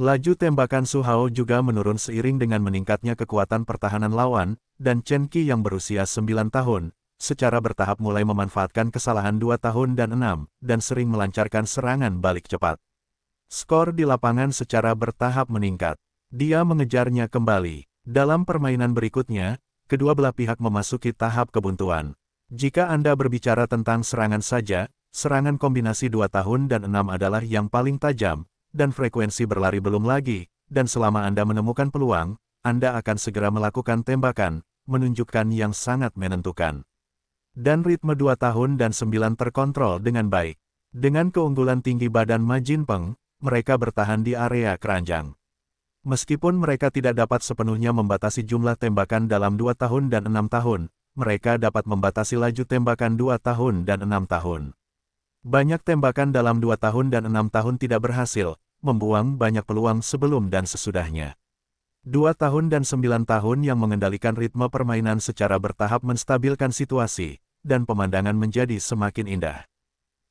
Laju tembakan Suhao juga menurun seiring dengan meningkatnya kekuatan pertahanan lawan, dan Chen Qi yang berusia 9 tahun, secara bertahap mulai memanfaatkan kesalahan 2 tahun dan 6, dan sering melancarkan serangan balik cepat. Skor di lapangan secara bertahap meningkat. Dia mengejarnya kembali. Dalam permainan berikutnya, kedua belah pihak memasuki tahap kebuntuan. Jika Anda berbicara tentang serangan saja, serangan kombinasi 2 tahun dan 6 adalah yang paling tajam, dan frekuensi berlari belum lagi, dan selama Anda menemukan peluang, Anda akan segera melakukan tembakan, menunjukkan yang sangat menentukan. Dan ritme 2 tahun dan 9 terkontrol dengan baik. Dengan keunggulan tinggi badan Majin Peng mereka bertahan di area keranjang. Meskipun mereka tidak dapat sepenuhnya membatasi jumlah tembakan dalam dua tahun dan enam tahun, mereka dapat membatasi laju tembakan dua tahun dan enam tahun. Banyak tembakan dalam dua tahun dan enam tahun tidak berhasil, membuang banyak peluang sebelum dan sesudahnya. Dua tahun dan sembilan tahun yang mengendalikan ritme permainan secara bertahap menstabilkan situasi, dan pemandangan menjadi semakin indah.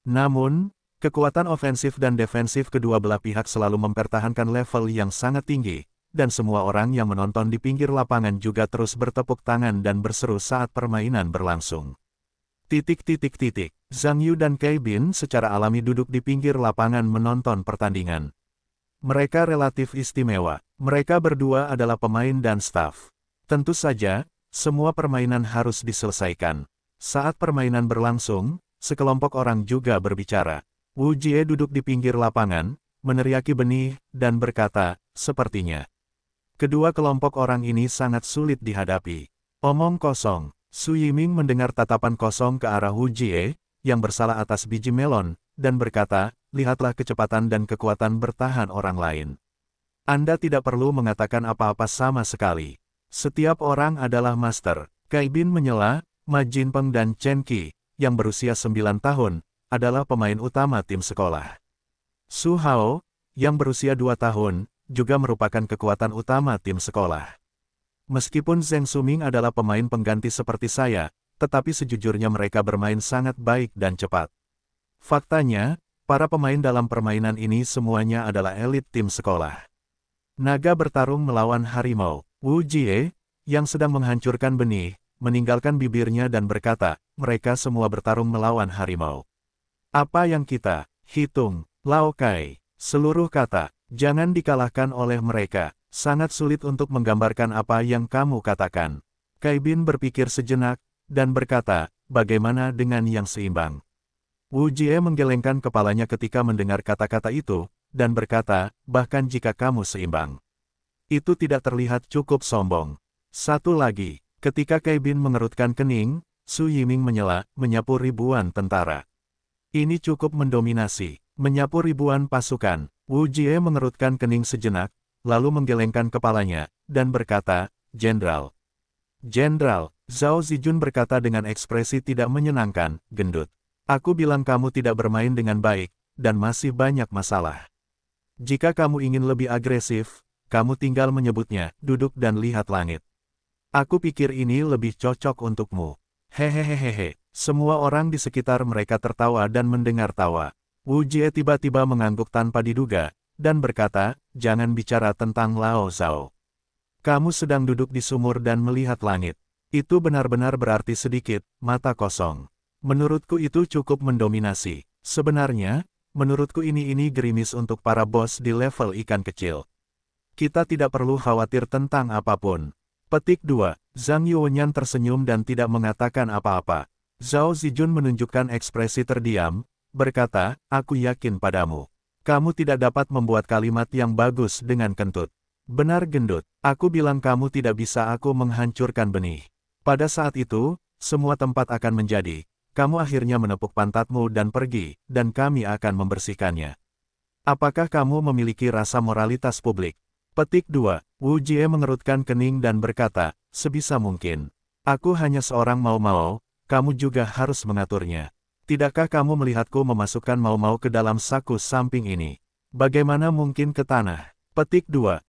Namun, Kekuatan ofensif dan defensif kedua belah pihak selalu mempertahankan level yang sangat tinggi, dan semua orang yang menonton di pinggir lapangan juga terus bertepuk tangan dan berseru saat permainan berlangsung. Titik titik titik, Zhang Yu dan Kai Bin secara alami duduk di pinggir lapangan menonton pertandingan. Mereka relatif istimewa, mereka berdua adalah pemain dan staf. Tentu saja, semua permainan harus diselesaikan. Saat permainan berlangsung, sekelompok orang juga berbicara. Wu Jie duduk di pinggir lapangan, meneriaki benih, dan berkata, sepertinya. Kedua kelompok orang ini sangat sulit dihadapi. Omong kosong, Su Yiming mendengar tatapan kosong ke arah Wu Jie, yang bersalah atas biji melon, dan berkata, lihatlah kecepatan dan kekuatan bertahan orang lain. Anda tidak perlu mengatakan apa-apa sama sekali. Setiap orang adalah master. Kai Bin menyela, Ma Peng dan Chen Qi, yang berusia 9 tahun, adalah pemain utama tim sekolah. Su Hao, yang berusia dua tahun, juga merupakan kekuatan utama tim sekolah. Meskipun Zeng Suming adalah pemain pengganti seperti saya, tetapi sejujurnya mereka bermain sangat baik dan cepat. Faktanya, para pemain dalam permainan ini semuanya adalah elit tim sekolah. Naga bertarung melawan harimau, Wu Jie, yang sedang menghancurkan benih, meninggalkan bibirnya dan berkata, mereka semua bertarung melawan harimau. Apa yang kita hitung, Laokai, seluruh kata, jangan dikalahkan oleh mereka, sangat sulit untuk menggambarkan apa yang kamu katakan. Kai Bin berpikir sejenak, dan berkata, bagaimana dengan yang seimbang? Wu Jie menggelengkan kepalanya ketika mendengar kata-kata itu, dan berkata, bahkan jika kamu seimbang. Itu tidak terlihat cukup sombong. Satu lagi, ketika Kai Bin mengerutkan kening, Su Yiming menyela, menyapu ribuan tentara. Ini cukup mendominasi. Menyapu ribuan pasukan, Wu Jie mengerutkan kening sejenak, lalu menggelengkan kepalanya, dan berkata, Jenderal. Jenderal, Zhao Zijun berkata dengan ekspresi tidak menyenangkan, gendut. Aku bilang kamu tidak bermain dengan baik, dan masih banyak masalah. Jika kamu ingin lebih agresif, kamu tinggal menyebutnya, duduk dan lihat langit. Aku pikir ini lebih cocok untukmu. Hehehehehe, semua orang di sekitar mereka tertawa dan mendengar tawa. Wu Jie tiba-tiba mengangguk tanpa diduga, dan berkata, jangan bicara tentang Lao Zhao. Kamu sedang duduk di sumur dan melihat langit. Itu benar-benar berarti sedikit, mata kosong. Menurutku itu cukup mendominasi. Sebenarnya, menurutku ini-ini gerimis untuk para bos di level ikan kecil. Kita tidak perlu khawatir tentang apapun. Petik 2. Zhang Yuanyan tersenyum dan tidak mengatakan apa-apa. Zhao Zijun menunjukkan ekspresi terdiam, berkata, aku yakin padamu. Kamu tidak dapat membuat kalimat yang bagus dengan kentut. Benar gendut, aku bilang kamu tidak bisa aku menghancurkan benih. Pada saat itu, semua tempat akan menjadi, kamu akhirnya menepuk pantatmu dan pergi, dan kami akan membersihkannya. Apakah kamu memiliki rasa moralitas publik? Petik 2. Wu Jie mengerutkan kening dan berkata, sebisa mungkin. Aku hanya seorang mau-mau, kamu juga harus mengaturnya. Tidakkah kamu melihatku memasukkan mau-mau ke dalam saku samping ini? Bagaimana mungkin ke tanah? Petik 2.